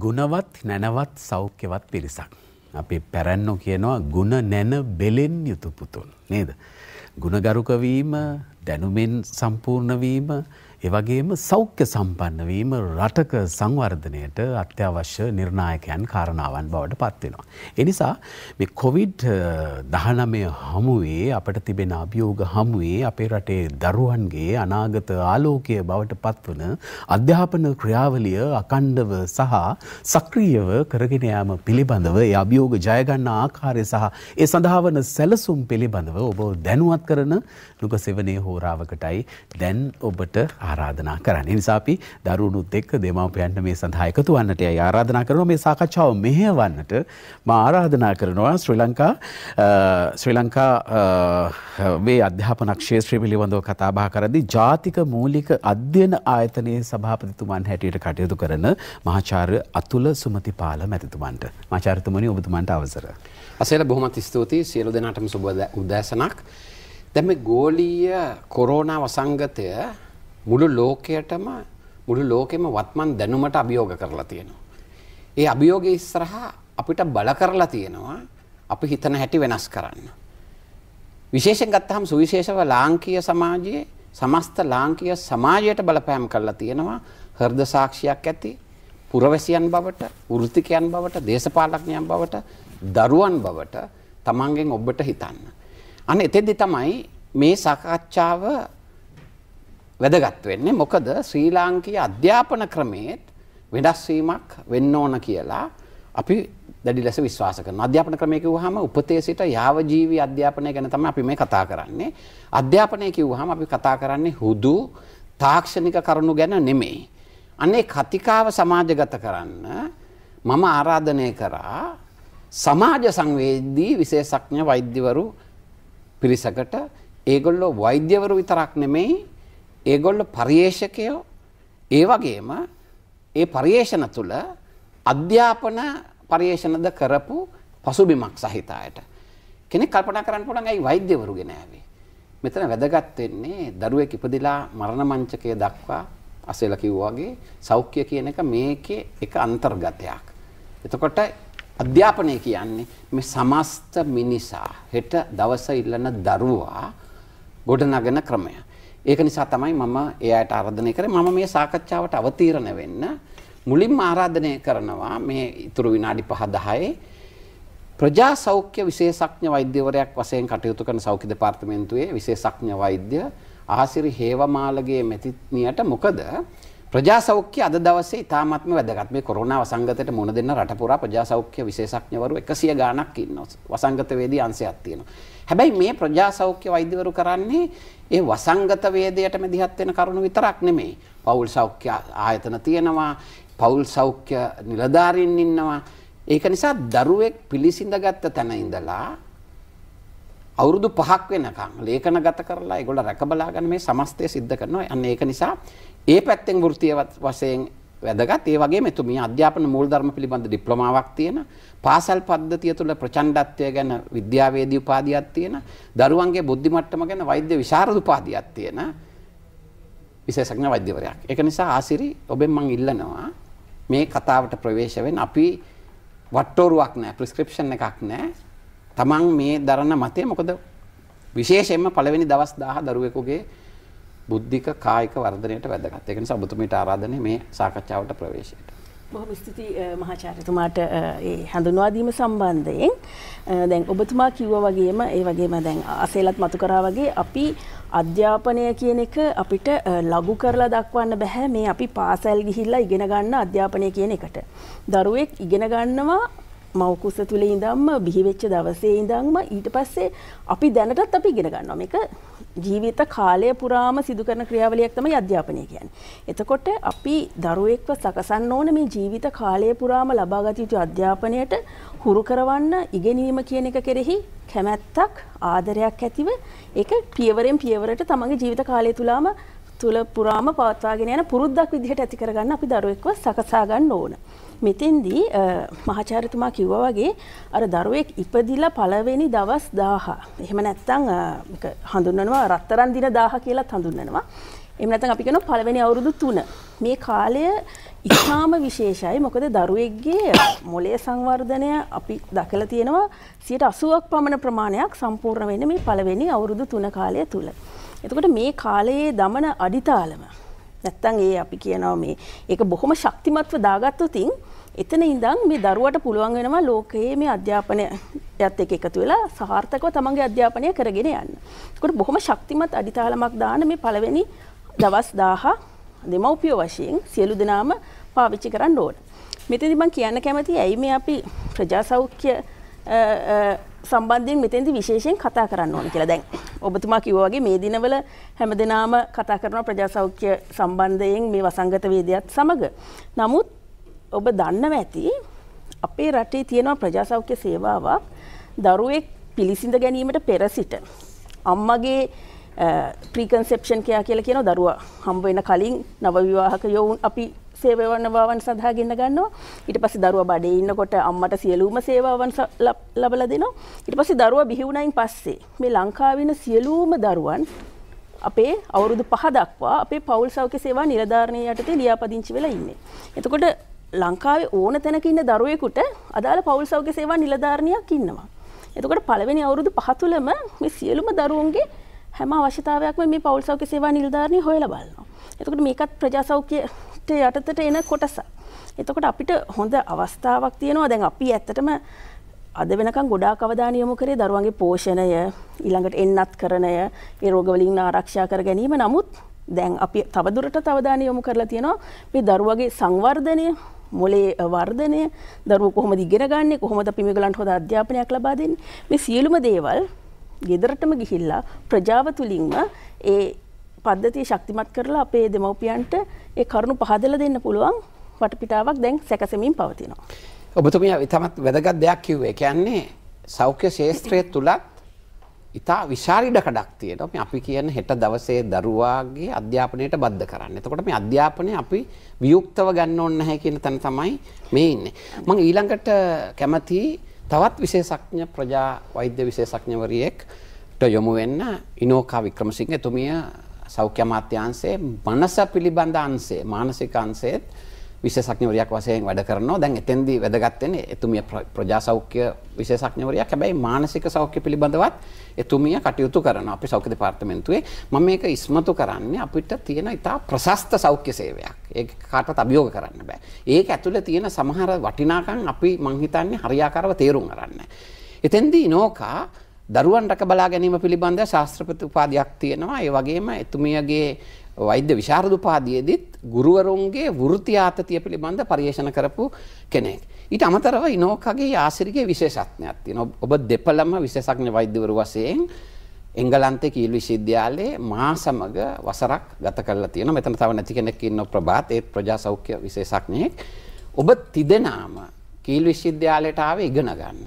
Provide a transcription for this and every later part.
ගුණවත් නැනවත් සෞඛ්‍යවත් පිරිසක්. අපි පැරැන්නෝ කියනවා ගුණ නැන බෙලෙන් යුතු පුතුන් නේද. ගුණගරුකවීම දැනුමෙන් සම්පූර්ණවීම ඒ වගේම සෞඛ්‍ය සම්පන්න වීම රටක සංවර්ධනයට අත්‍යවශ්‍ය නිර්ණායකයන් කාරණාවන් බවට පත් වෙනවා. ඒ නිසා මේ කොවිඩ් 19 හමුවේ අපිට තිබෙන අභියෝග හමුවේ අපේ රටේ දරුවන්ගේ අනාගත ආලෝකය බවට පත්වන අධ්‍යාපන ක්‍රියාවලිය අකණ්ඩව සහ සක්‍රියව කරගෙන යාම පිළිබඳව ඒ අභියෝග ජය ගන්න ආකාරය සහ ඒ සඳහා වන සැලසුම් පිළිබඳව ඔබ දැනුවත් කරන නුග සෙවණේ හෝරාවකටයි දැන් ඔබට ආරාධනා කරන්න. නිසාපි දරුණුත් එක්ක දෙමවපයන්ට මේ සඳහායකතු වන්නට යයි ආරාධනා කරනවා මේ සාකච්ඡාව මෙහෙවන්නට ම ආරාධනා කරනවා ශ්‍රී ලංකා ශ්‍රී ලංකා මේ අධ්‍යාපන ක්ෂේත්‍රය පිළිබඳව කතා බහ කරද්දී ජාතික මූලික අධ්‍යයන ආයතනයේ සභාපතිතුමන් හැටියට කටයුතු කරන මහාචාර්ය අතුල සුමතිපාල මැතිතුමන්ට මහාචාර්යතුමනි ඔබතුමන්ට අවසරයි. අසේල බොහොමත් ස්තුතියි සියලු දෙනාටම සුබ උදෑසනක්. දැම ගෝලීය කොරෝනා වසංගතය මුළු ලෝකයටම මුළු ලෝකෙම වත්මන් දැනුමට අභියෝග කරලා තියෙනවා. ඒ අභියෝගය ඉස්සරහා අපිට බල කරලා තියෙනවා අපි හිතන හැටි වෙනස් කරන්න. විශේෂයෙන් ගත්තහම සුවිශේෂව ලාංකීය සමාජයේ සමස්ත ලාංකීය සමාජයට බලපෑම් කරලා තියෙනවා හෘද සාක්ෂියක් ඇති පුරවැසියන් බවට, වෘත්තිකයන් බවට, දේශපාලඥයන් බවට, දරුවන් බවට තමන්ගෙන් ඔබට හිතන්න. අන්න එතෙද්දි තමයි මේ සාකච්ඡාව වැදගත් වෙන්නේ මොකද ශ්‍රී ලාංකීය අධ්‍යාපන ක්‍රමයේත් වෙනස් වීමක් වෙන්න ඕන කියලා අපි දැඩි ලෙස විශ්වාස කරනවා. අධ්‍යාපන ක්‍රමය කිව්වහම උපතේ සිට යාව ජීවි අධ්‍යාපනය ගැන තමයි අපි මේ කතා කරන්නේ. අධ්‍යාපනය කිව්වහම අපි කතා කරන්නේ හුදු තාක්ෂණික කරුණු ගැන නෙමෙයි. අනේ කතිකාව සමාජගත කරන්න මම ආරාධනය කරා සමාජ සංවේදී විශේෂඥ වෛද්‍යවරු පිරිසකට ඒගොල්ලෝ වෛද්‍යවරු විතරක් නෙමෙයි ඒගොල්ල පරිේශකයෝ ඒ වගේම ඒ පරිේශන තුළ අධ්‍යාපන පරිේශනද කරපු පසුබිමක් සහිත අයට කෙනෙක් කල්පනා කරන්න පුළුවන් ඇයි වෛද්‍යවරු ගෙන ආවේ මෙතන වැදගත් වෙන්නේ දරුවෙක් ඉපදිලා මරණ මංචකය දක්වා අසෙල කිව්වා වගේ සෞඛ්‍ය කියන එක මේකේ එක අන්තර්ගතයක් එතකොට අධ්‍යාපනය කියන්නේ මේ සමස්ත මිනිසා හෙට දවස ඉල්ලන දරුවා ගොඩනගෙන ක්‍රමයක් ඒක නිසා තමයි මම ඒ අයට ආරාධනය කරේ මම මේ සාකච්ඡාවට අවතීර්ණ වෙන්න මුලින්ම ආරාධනය කරනවා මේ ඉතුරු විනාඩි 5 ප්‍රජා සෞඛ්‍ය විශේෂඥ වෛද්‍යවරයෙක් වශයෙන් කටයුතු කරන සෞඛ්‍ය දෙපාර්තමේන්තුවේ විශේෂඥ වෛද්‍ය ආසිරි හේවමාලගේ මෙතිත්නියට මොකද ප්‍රජා සෞඛ්‍ය අද දවසේ ඉතාමත්ම වැදගත් මේ කොරෝනා වසංගතයට මුහුණ දෙන්න රට පුරා ප්‍රජා සෞඛ්‍ය විශේෂඥවරු 100 ගාණක් ඉන්නවා වසංගතවේදී අංශයක් තියෙනවා හැබැයි මේ ප්‍රජා සෞඛ්‍ය වෛද්‍යවරු කරන්නේ ඒ වසංගත වේදයටම දිහත් වෙන කරුණු විතරක් නෙමෙයි. පෞල් සෞඛ්‍ය ආයතන තියෙනවා. පෞල් සෞඛ්‍ය නිලධාරීන් ඉන්නවා. ඒක නිසා දරුවෙක් පිළිසිඳගත්ත තැන ඉඳලා අවුරුදු 5ක් වෙනකන් ලේඛනගත කරලා ඒගොල්ලෝ රැකබලා ගන්න මේ සමස්තය සිද්ධ කරනවා. අන්න ඒක නිසා ඒ පැත්තෙන් වෘත්තීය වශයෙන් වැදගත් ඒ වගේ මෙතුමිය අධ්‍යාපන මූලධර්ම පිළිබඳ ඩිප්ලොමාවක් තියෙන පාසල් පද්ධතිය තුළ ප්‍රචණ්ඩත්වය ගැන විද්‍යාවේදී උපාධියක් තියෙන දරුවන්ගේ බුද්ධි මට්ටම ගැන වෛද්‍ය විශාරද උපාධියක් තියෙන විශේෂඥ වෛද්‍යවරයෙක්. ඒක නිසා ආසිරි ඔබෙන් මම ඉල්ලනවා මේ කතාවට ප්‍රවේශ වෙන්න අපි වට්ටෝරුවක් නැහැ ප්‍රිස්ක්‍රිප්ෂන් එකක් නැහැ. Taman මේ දරන මතය මොකද විශේෂයෙන්ම පළවෙනි දවස් 10 දරුවෙකුගේ බුද්ධික කායික වර්ධනයට වැදගත්. ඒක නිසා ඔබතුමීට ආරාධනේ මේ සාකච්ඡාවට ප්‍රවේශයට. බොහොම ස්තුතියි මහාචාර්යතුමාට ඒ හඳුන්වා දීම සම්බන්ධයෙන් දැන් ඔබතුමා කිව්වා වගේම ඒ වගේම දැන් අසේලත් මතු කරා වගේ අපි අධ්‍යාපනය කියන එක අපිට ලඝු කරලා දක්වන්න බෑ මේ අපි පාසල් ගිහිල්ලා ඉගෙන ගන්න අධ්‍යාපනය කියන එකට. දරුවෙක් ඉගෙන ගන්නවා මවකුස තුළ ඉඳම්ම බිහිවෙච්ච දවසේ ඉඳන්ම ඊට පස්සේ අපි දැනටත් අපි ඉගෙන ගන්නවා මේක ජීවිත කාලය පුරාම සිදු කරන ක්‍රියාවලියක් තමයි අධ්‍යාපනය කියන්නේ. එතකොට අපි දරුවෙක්ව සකසන්න ඕන මේ ජීවිත කාලය පුරාම ලබාගත යුතු අධ්‍යාපනයට හුරු කරවන්න ඉගෙනීම කියන එක කෙරෙහි කැමැත්තක් ආදරයක් ඇතිව ඒක පියවරෙන් පියවරට තමන්ගේ ජීවිත කාලය තුලාම තුල පුරාම පවත්වාගෙන යන පුරුද්දක් විදිහට ඇති කරගන්න අපි දරුවෙක්ව සකසා ගන්න ඕන. මෙතෙන්දී මහාචාරතුමා කිව්වා වගේ අර දරුවෙක් ඉපදිලා පළවෙනි දවස් 1000. එහෙම නැත්නම් හඳුන්වනවා රත්තරන් දින 1000 කියලා හඳුන්වනවා. එහෙම නැත්නම් අපි කියනවා පළවෙනි අවුරුදු 3. මේ කාලය ඉතාම විශේෂයි මොකද දරුවෙක්ගේ මොලේ සංවර්ධනය අපි දකලා තියෙනවා 80ක් පමණ ප්‍රමාණයක් සම්පූර්ණ වෙන්නේ මේ පළවෙනි අවුරුදු 3 කාලය තුල. එතකොට මේ කාලයේ දමන අඩිතාලම නැත්තම් ඒ අපි කියනවා මේ ඒක බොහොම ශක්තිමත්ව දාගත්තොතින් එතන ඉඳන් මේ දරුවට පුළුවන් වෙනවා ලෝකයේ මේ අධ්‍යාපනය යත් එක එකතු වෙලා සාර්ථකව තමන්ගේ අධ්‍යාපනය කරගෙන යන්න. ඒකට බොහොම ශක්තිමත් අඩිතාලමක් දාන මේ පළවෙනි දවස් 1000 දෙමව්පිය වශයෙන් සියලු දෙනාම පාවිච්චි කරන්න ඕන. මෙතෙන්දි මම කියන්න කැමතියි ඇයි මේ අපි ප්‍රජා සෞඛ්‍ය සම්බන්ධයෙන් මෙතෙන්දි විශේෂයෙන් කතා කරන්න ඕන කියලා. දැන් ඔබතුමා කිව්වා වගේ මේ දිනවල හැමදෙනාම කතා කරන ප්‍රජා සෞඛ්‍ය සම්බන්ධයෙන් මේ වසංගත වේදයත් සමග. නමුත් ඔබ දන්නව ඇති අපේ රටේ තියෙනවා ප්‍රජාසෞඛ්‍ය සේවාවක් දරුවෙක් පිළිසිඳ ගැනීමට පෙර සිට අම්මගේ ප්‍රීකන්සෙප්ෂන් කයා කියලා කියන දරුවා හම්බ වෙන කලින් නවවිවාහක යොවුන් අපි සේවවන්න බවන් සඳහා ගෙන්න ගන්නවා ඊට පස්සේ දරුවා බඩේ ඉන්නකොට අම්මට සියලුම සේවාවන් ලබලා දෙනවා ඊට පස්සේ දරුවා බිහි වුණයින් පස්සේ මේ ලංකාවේ ඉන්න සියලුම දරුවන් අපේ අවුරුදු පහ දක්වා අපේ පවුල් සෞඛ්‍ය සේවා නිලධාරණය යටතේ ලියාපදිංචි වෙලා ඉන්නේ. එතකොට ලංකාවේ ඕන තැනක ඉන්න දරුවෙකුට අදාළ පවුල් සෞඛ්‍ය සේවා නිලධාරිණියක් ඉන්නවා. එතකොට පළවෙනි අවුරුදු පහ තුලම මේ සියලුම දරුවන්ගේ හැම අවශ්‍යතාවයක්ම මේ පවුල් සෞඛ්‍ය සේවා නිලධාරිණිය හොයලා බලනවා. එතකොට මේකත් ප්‍රජා සෞඛ්‍යට යටතට එන කොටසක්. එතකොට අපිට හොඳ අවස්ථාවක් තියෙනවා. දැන් අපි ඇත්තටම අද වෙනකම් ගොඩාක් අවධානය යොමු කරේ දරුවන්ගේ පෝෂණය ඊළඟට එන්නත් කරණය ඒ රෝගවලින් ආරක්ෂා කර ගැනීම නමුත් දැන් අපි තවදුරටත් අවධානය යොමු කරලා තියෙනවා මේ දරුවගේ සංවර්ධනය මොලේ වර්ධනය දරුව කොහොමද ඉගෙන ගන්නෙ කොහොමද අපි මේගලන්ට හොඳ අධ්‍යාපනයක් ලබා දෙන්නේ මේ සියලුම දේවල් ගෙදරටම ගිහිල්ලා ප්‍රජාව තුලින්ම ඒ පද්ධතිය ශක්තිමත් කරලා අපේ දෙමව්පියන්ට ඒ කරුණු පහදලා දෙන්න පුළුවන් වටපිටාවක් දැන් සැකසෙමින් පවතිනවා. ඔබතුමිය ඉතාමත් වැදගත් දෙයක් කිව්වේ. කියන්නේ සෞඛ්‍ය ශාස්ත්‍රය තුලත් ඉතා විශාල ඉඩකඩක් තියෙනවා මේ අපි කියන හෙට දවසේ දරුවාගේ අධ්‍යාපනයට බද්ධ කරන්න. එතකොට මේ අධ්‍යාපනය අපි වියුක්තව ගන්න ඕනේ නැහැ කියන තැන තමයි මේ ඉන්නේ. මම ඊළඟට කැමති තවත් විශේෂඥ ප්‍රජා වෛද්‍ය විශේෂඥවරියෙක්ට යොමු වෙන්න ඉනෝකා වික්‍රමසිංහ එතුමිය සෞඛ්‍ය අමාත්‍යාංශයේ මනස පිළිබඳ අංශයේ මානසික අංශයේත් විශේෂඥවරයක් වශයෙන් වැඩ කරනවා. දැන් එතෙන්දී වැදගත් වෙන්නේ එතුමිය ප්‍රජා සෞඛ්‍ය විශේෂඥවරයක්. හැබැයි මානසික සෞඛ්‍ය පිළිබඳවත් එතුමිය කටයුතු කරනවා. අපි සෞඛ්‍ය දෙපාර්තමේන්තුවේ මම මේක ඉස්මතු කරන්නේ අපිට තියෙන ඉතා ප්‍රශස්ත සෞඛ්‍ය සේවයක්. ඒක කාටවත් අභියෝග කරන්න බෑ. ඒක ඇතුළේ තියෙන සමහර වටිනාකම් අපි මං හිතන්නේ හරියාකාරව තේරුම් ගන්න. එතෙන්දී නෝකා දරුවන් රැක බලා ගැනීම පිළිබඳ ශාස්ත්‍රපති උපාධියක් තියෙනවා. ඒ වගේම එතුමියගේ වෛද්‍ය විශාරද උපාධියේදීත් ගුරුවරුන්ගේ වෘත්ති ආතතිය පිළිබඳ පරිශන කරපු කෙනෙක්. ඊට අමතරව ඉනෝකගේ ආසිරිගේ විශේෂඥයක් තියෙනවා. ඔබ දෙපළම විශේෂඥ වෛද්‍යවරු වශයෙන් එංගලන්තේ කීල් විශ්වවිද්‍යාලයේ මා සමග වසරක් ගත කරලා තියෙනවා. මෙතන තව නැති කෙනෙක් ඉන්නවා ප්‍රභාත් ඒත් ප්‍රජා සෞඛ්‍ය විශේෂඥයෙක්. ඔබ තිදෙනාම කීල් විශ්වවිද්‍යාලයට ආවේ ඉගෙන ගන්න.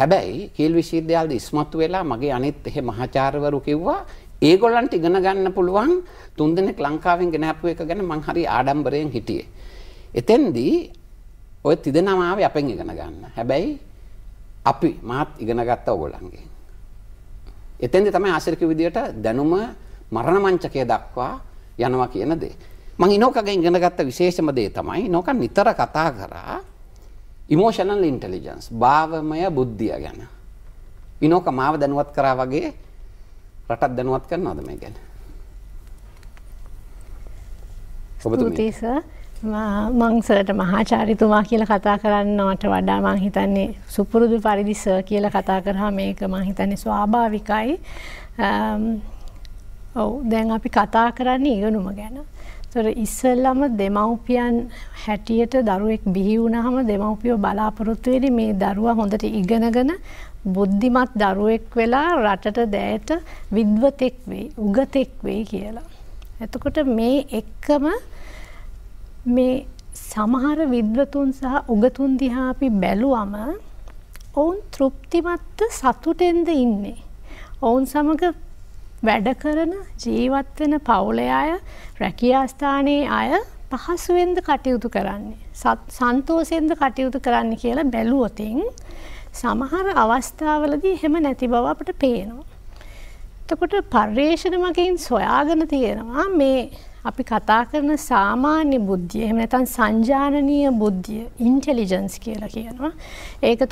හැබැයි කීල් විශ්වවිද්‍යාලේ ඉස්මතු වෙලා මගේ අනිත් එහෙ මහාචාර්යවරු කිව්වා ඒගොල්ලන්ට ඉගෙන ගන්න පුළුවන් තුන්දෙනෙක් ලංකාවෙන් ගෙනහැපු එක ගැන මං හරි ආඩම්බරයෙන් හිටියේ. එතෙන්දී ඔය තිදෙනාම ආවේ අපෙන් ඉගෙන ගන්න. හැබැයි අපි මාත් ඉගෙන ගත්තා ඕගොල්ලන්ගෙන්. එතෙන්දී තමයි ආශිර්ක විදියට දැනුම මරණ මංචකය දක්වා යනවා කියන දේ. මං ඉනෝකගෙන් ඉගෙන ගත්ත විශේෂම දේ තමයි නෝක නිතර කතා කරා emotional intelligence භාවමය බුද්ධිය ගැන. ඉනෝක මාව දැනුවත් කරා වගේ රටත් දැනුවත් කරනවද මේ ගැන? ස්තුතියි සර්. මං සර්ට මහාචාරිතුමා කියලා කතා කරන්නවට වඩා මං හිතන්නේ සුපුරුදු පරිදි සර් කියලා කතා කරා මේක මං හිතන්නේ ස්වාභාවිකයි. Um, ඔව් දැන් අපි කතා කරන්නේ ඉගෙනුම ගැන. තොර ඉස්සල්ලම දෙමව්පියන් හැටියට දරුවෙක් බිහි වුණාම දෙමව්පියෝ බලාපොරොත්තු වෙන්නේ මේ දරුවා හොඳට ඉගෙනගෙන බුද්ධිමත් දරුවෙක් වෙලා රටට දෑයට විද්වතෙක් වෙයි උගතෙක් වෙයි කියලා. ඇතකොට මේ එක්කම මේ සමහර විද්වතුන් සහ උගතුන් දිහාපි බැලුවම ඔවුන් තෘප්තිමත්ත සතුටෙන්ද ඉන්නේ. ඔවුන් සමඟ වැඩ කරන ජීවත්වෙන පවුලය අය රැකියාස්ථානයේ අය පහසුවෙන්ද කටයුතු කරන්නේ. සත් සන්තෝසයෙන්ද කටයුතු කරන්න කියලා බැලුවොතින් සමහර අවස්ථාවලදී එහෙම නැති බව අපට පේනවා. එතකොට පර්යේෂණ මගින් සොයාගෙන තියෙනවා මේ අපි කතා කරන සාමාන්‍ය බුද්ධිය එහෙම නැත්නම් සංජානනීය බුද්ධිය ඉන්ටෙලිජන්ස් කියලා කියනවා. ඒක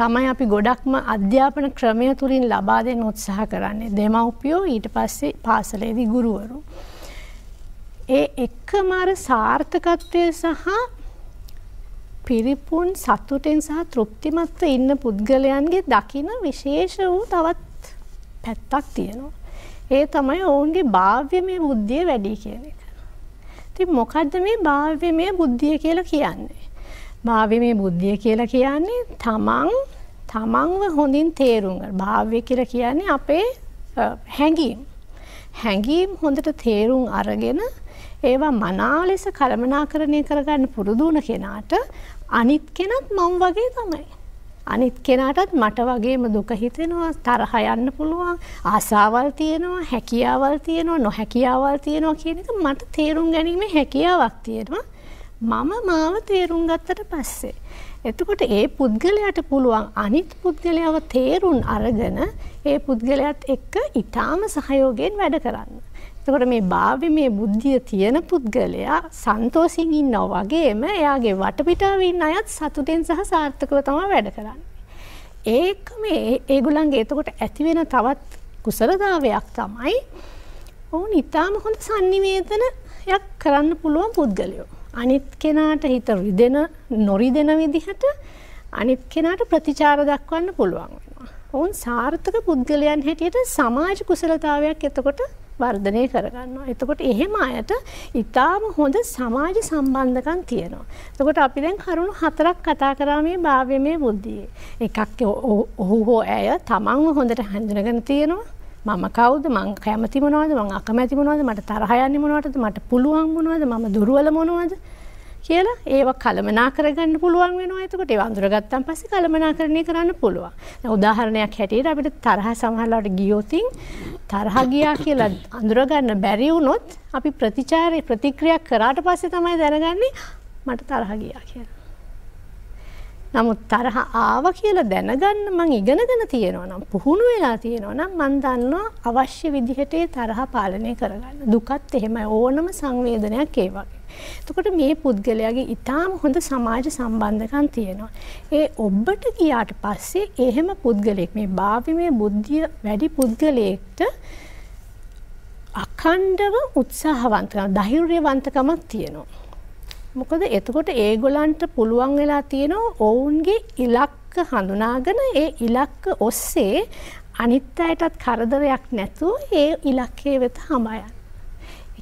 තමයි අපි ගොඩක්ම අධ්‍යාපන ක්‍රමය තුලින් ලබා දෙන්න උත්සාහ කරන්නේ. දෙමව්පියෝ ඊට පස්සේ පාසලේදී ගුරුවරු. ඒ එක්කම අර සාර්ථකත්වය සහ පිරිපුන් සතුටෙන් සහ තෘප්තිමත්ව ඉන්න පුද්ගලයන්ගේ දකින විශේෂ වූ තවත් පැත්තක් තියෙනවා. ඒ තමයි ඔවුන්ගේ භාව්‍යමය බුද්ධිය වැඩි කියන එක. ඉතින් මොකද්ද මේ භාව්‍යමය බුද්ධිය කියලා කියන්නේ? භාව්‍යමය බුද්ධිය කියලා කියන්නේ තමන් තමන්ව හොඳින් තේරුම් ගන්න. භාව්‍ය කියලා කියන්නේ අපේ හැඟීම්. හැඟීම් හොඳට තේරුම් අරගෙන ඒවා මනා ලෙස කළමනාකරණය කරගන්න පුරුදු වුණ කෙනාට අනිත් කෙනත් මං වගේ තමයි. අනිත් කෙනාටත් මට වගේම දුක හිතෙනවා තරහ යන්න පුළුවන් ආසාවල් තියෙනවා හැකියාවල් තියෙනවා නොහැකියාවල් තියෙනවා කියන එක මට තේරුම් ගැනීමේ හැකියාවක් තියෙනවා මම මාව තේරුම් ගත්තට පස්සේ එතකොට ඒ පුද්ගලයාට පුළුවන් අනිත් පුද්ගලයාව තේරුම් අරගෙන ඒ පුද්ගලයාත් එක්ක ඊටාම සහයෝගයෙන් වැඩ කරන්න එතකොට මේ භාවි මේ බුද්ධිය තියෙන පුද්ගලයා සන්තෝසින් ඉන්නවා වගේම එයාගේ වටපිටාව ඉන්න අයත් සතුටෙන් සහ සාර්ථකව තමයි වැඩ කරන්නේ. ඒක මේ ඒගොල්ලන්ගේ එතකොට ඇති වෙන තවත් කුසලතාවයක් තමයි ඔවුන් ඊටාම හොඳ sannivedanaයක් කරන්න පුළුවන් පුද්ගලයෝ. අනිත් කෙනාට හිත රිදෙන නොරිදෙන විදිහට අනිත් කෙනාට ප්‍රතිචාර දක්වන්න පුළුවන් වෙනවා. ඔවුන් සාර්ථක පුද්ගලයන් හැටියට සමාජ කුසලතාවයක් එතකොට වර්ධනය කරගන්නවා. එතකොට එහෙම අයට ඉතාම හොඳ සමාජ සම්බන්ධකම් තියෙනවා. එතකොට අපි දැන් කරුණු හතරක් කතා කරා මේ භාව්‍යමය බුද්ධියේ. එකක් ඔහු හෝ ඇය තමන්ව හොඳට හඳුනගෙන තියෙනවා. මම කවුද මං කැමති මොනවද මං අකමැති මොනවද මට තරහ යන්නේ මොනවටද මට පුළුවන් මොනවද මම දුර්වල මොනවද කියලා ඒව කළමනා කරගන්න පුළුවන් වෙන එතකොට වන්දුර ගත්තන් පස්සේ කළමනා කරණය කරන්න පුළුවන්. උදාහරණයක් හැටියට අපිට තරහ සමහරලාට ගියොතින් තරහ ගියා කියලා අඳුරගන්න බැරි වුණොත් අපි ප්‍රතිචාරය ප්‍රතික්‍රියා කරාට පස්සේ තමයි දැනගන්නේ මට තරහ ගියා කියලා. නමුත් තරහ ආව කියලා දැනගන්න මං ඉගෙනගෙන තියෙනවා නම් පුහුණු වෙලා තියෙනවා නම් මං දන්නවා අවශ්‍ය විදිහට ඒ තරහ පාලනය කරගන්න. දුකත් එහෙමයි ඕනම සංවේදනයක් ඒ වගේ. එතකොට මේ පුද්ගලයාගේ ඉතාම හොඳ සමාජ සම්බන්ධකම් තියෙනවා. ඒ ඔබට ගියාට පස්සේ එහෙම පුද්ගලයෙක් මේ භාවිමේ බුද්ධිය වැඩි පුද්ගලයෙක්ට අඛණ්ඩව උත්සාහවන්තකම ධෛර්යවන්තකමක් තියෙනවා. මොකද එතකොට ඒගොල්ලන්ට පුළුවන් වෙලා තියෙනවා ඔවුන්ගේ ඉලක්ක හඳුනාගෙන ඒ ඉලක්ක ඔස්සේ අනිත් අයටත් කරදරයක් නැතුව ඒ ඉලක්කේ වෙත හඹා යන්න.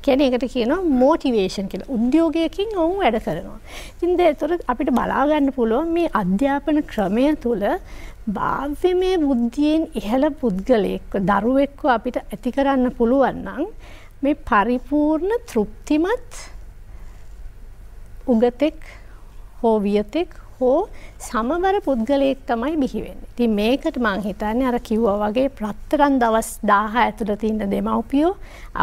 කියන්නේ ඒකට කියනවා මොටිවේෂන් කියලා. උද්‍යෝගයකින් ඔවුන් වැඩ කරනවා. ඉතින් ඒතර අපිට බලා ගන්න පුළුවන් මේ අධ්‍යාපන ක්‍රමය තුළ භාව්‍යමය බුද්ධියෙන් ඉහළ පුද්ගලයෙක්ව දරුවෙක්ව අපිට ඇති කරන්න පුළුවන් නම් මේ පරිපූර්ණ තෘප්තිමත් උගතෙක් හෝ වියතෙක් හෝ සමවර පුද්ගලයෙක් තමයි බිහිවෙන්නේ. ඉතින් මේකට මං හිතන්නේ අර කිව්වා වගේ ප්‍රත්තරන් දවස් 1000 ඇතුළත ඉන්න දෙමව්පියෝ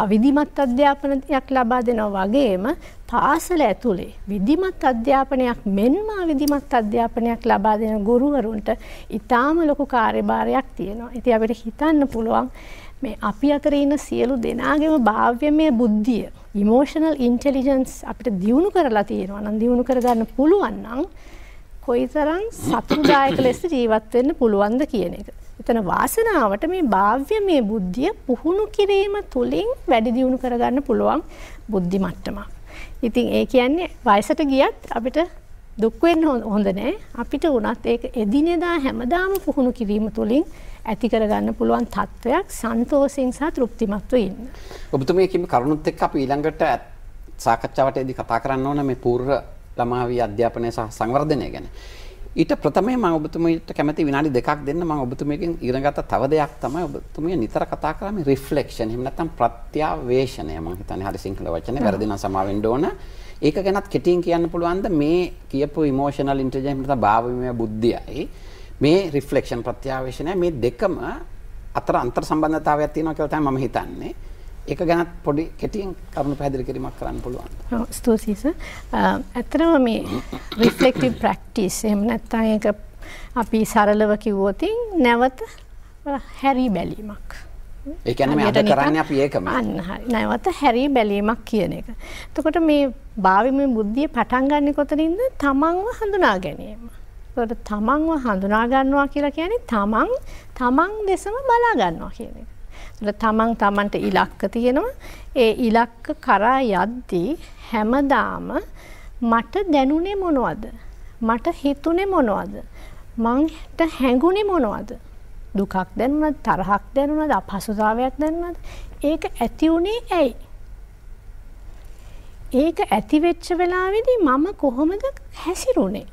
අවිධිමත් අධ්‍යාපනයක් ලබා දෙනවා වගේම පාසල ඇතුලේ විධිමත් අධ්‍යාපනයක් මෙන්ම අවිධිමත් අධ්‍යාපනයක් ලබා දෙන ගුරුවරුන්ට ඊටාම ලොකු කාර්යභාරයක් තියෙනවා. ඉතින් අපිට හිතන්න පුළුවන් මේ අපි අතර ඉන්න සියලු දෙනාගේම භාව්‍යමය බුද්ධිය ඉමෝෂනල් ඉන්ටෙලිජන්ස් අපිට දියුණු කරලා තියෙනවා නම් දියුණු කරගන්න පුළුවන් නම් කොයිතරම් සතුටුදායක ලෙස ජීවත් වෙන්න පුළුවන්ද කියන එක. එතන වාසනාවට මේ භාව්‍යමය බුද්ධිය පුහුණු කිරීම තුලින් වැඩි දියුණු කරගන්න පුළුවන් බුද්ධි මට්ටමක්. ඉතින් ඒ කියන්නේ වයසට ගියත් අපිට දුක්වෙන් හොඳ නෑ අපිට වනත් ඒ එදිනෙදා හැමදාම පුහුණු කිරීම තුළින් ඇති කරගන්න පුළුවන් තත්ත්වයක් සන්තෝසිං සහ තෘප්තිමත්ව ඉන්න. ඔබතුම කිම කරුණුත් එක් අප ඊළඟට සාකච්ඡාවට එදි කතා කරන්න ඕන මේ පූර්ව ළමාවී අධ්‍යාපනය සහ සංවර්ධනය ගැන. ඊට ප්‍රථමේ මම ඔබතුමීට කැමති විනාඩි දෙකක් දෙන්න මම ඔබතුමීගෙන් ඉගෙනගත්ත තව දෙයක් තමයි ඔබතුමිය නිතර කතා කරන්නේ රිෆ්ලෙක්ෂන්. එහෙම නැත්නම් ප්‍රත්‍යාවේෂණය මම හිතන්නේ හරි සිංහල වචනේ වැරදි නම් සමාවෙන්න ඕන. ඒක ගැනත් කෙටින් කියන්න පුළුවන්ද මේ කියපු ඉමෝෂනල් ඉන්ටජන්ට භාවමය බුද්ධියයි මේ රිෆලෙක්ෂන් ප්‍රත්‍යාවේශනය මේ දෙකම අතර අන්තර් සම්බන්ධතාව ඇතින කවතයි ම හිතන්නේ ඒක ගැනත් පොඩි කෙටියෙන් කරුණු පැදිරි කිරීමක් කරන්න පුළුවන් ස්තෝසිස ඇතරම මේ රිෆලෙක්ටව ප්‍රක්ටිස් එම නැත්තං එක අපි සරලව කිවෝතින් නැවත හැරී බැලීමක් ඒ කියන්නේ අද කරන්නේ අපි ඒකම. අන්න හරි. නැවත හැරී බැලීමක් කියන එක. එතකොට මේ භාවිමේ බුද්ධිය පටන් ගන්නෙ කොතනින්ද? තමන්ව හඳුනා ගැනීම. එතකොට තමන්ව හඳුනා ගන්නවා කියලා කියන්නේ තමන් තමන් දෙසම බලා ගන්නවා කියන එක. එතකොට තමන් තමන්ට ඉලක්ක තියෙනවා. ඒ ඉලක්ක කරා යද්දී හැමදාම මට දැනුනේ මොනවද? මට හිතුනේ මොනවද? මන්ට හැඟුනේ මොනවද? දුකක් දැනුණත් තරහක් දැනුණද අපහසුතාවයක් දැනුණද ඒක ඇති වුණේ ඇයි? ඒක ඇති වෙච්ච වෙලාවේදී මම කොහොමද හැසිරුනේ?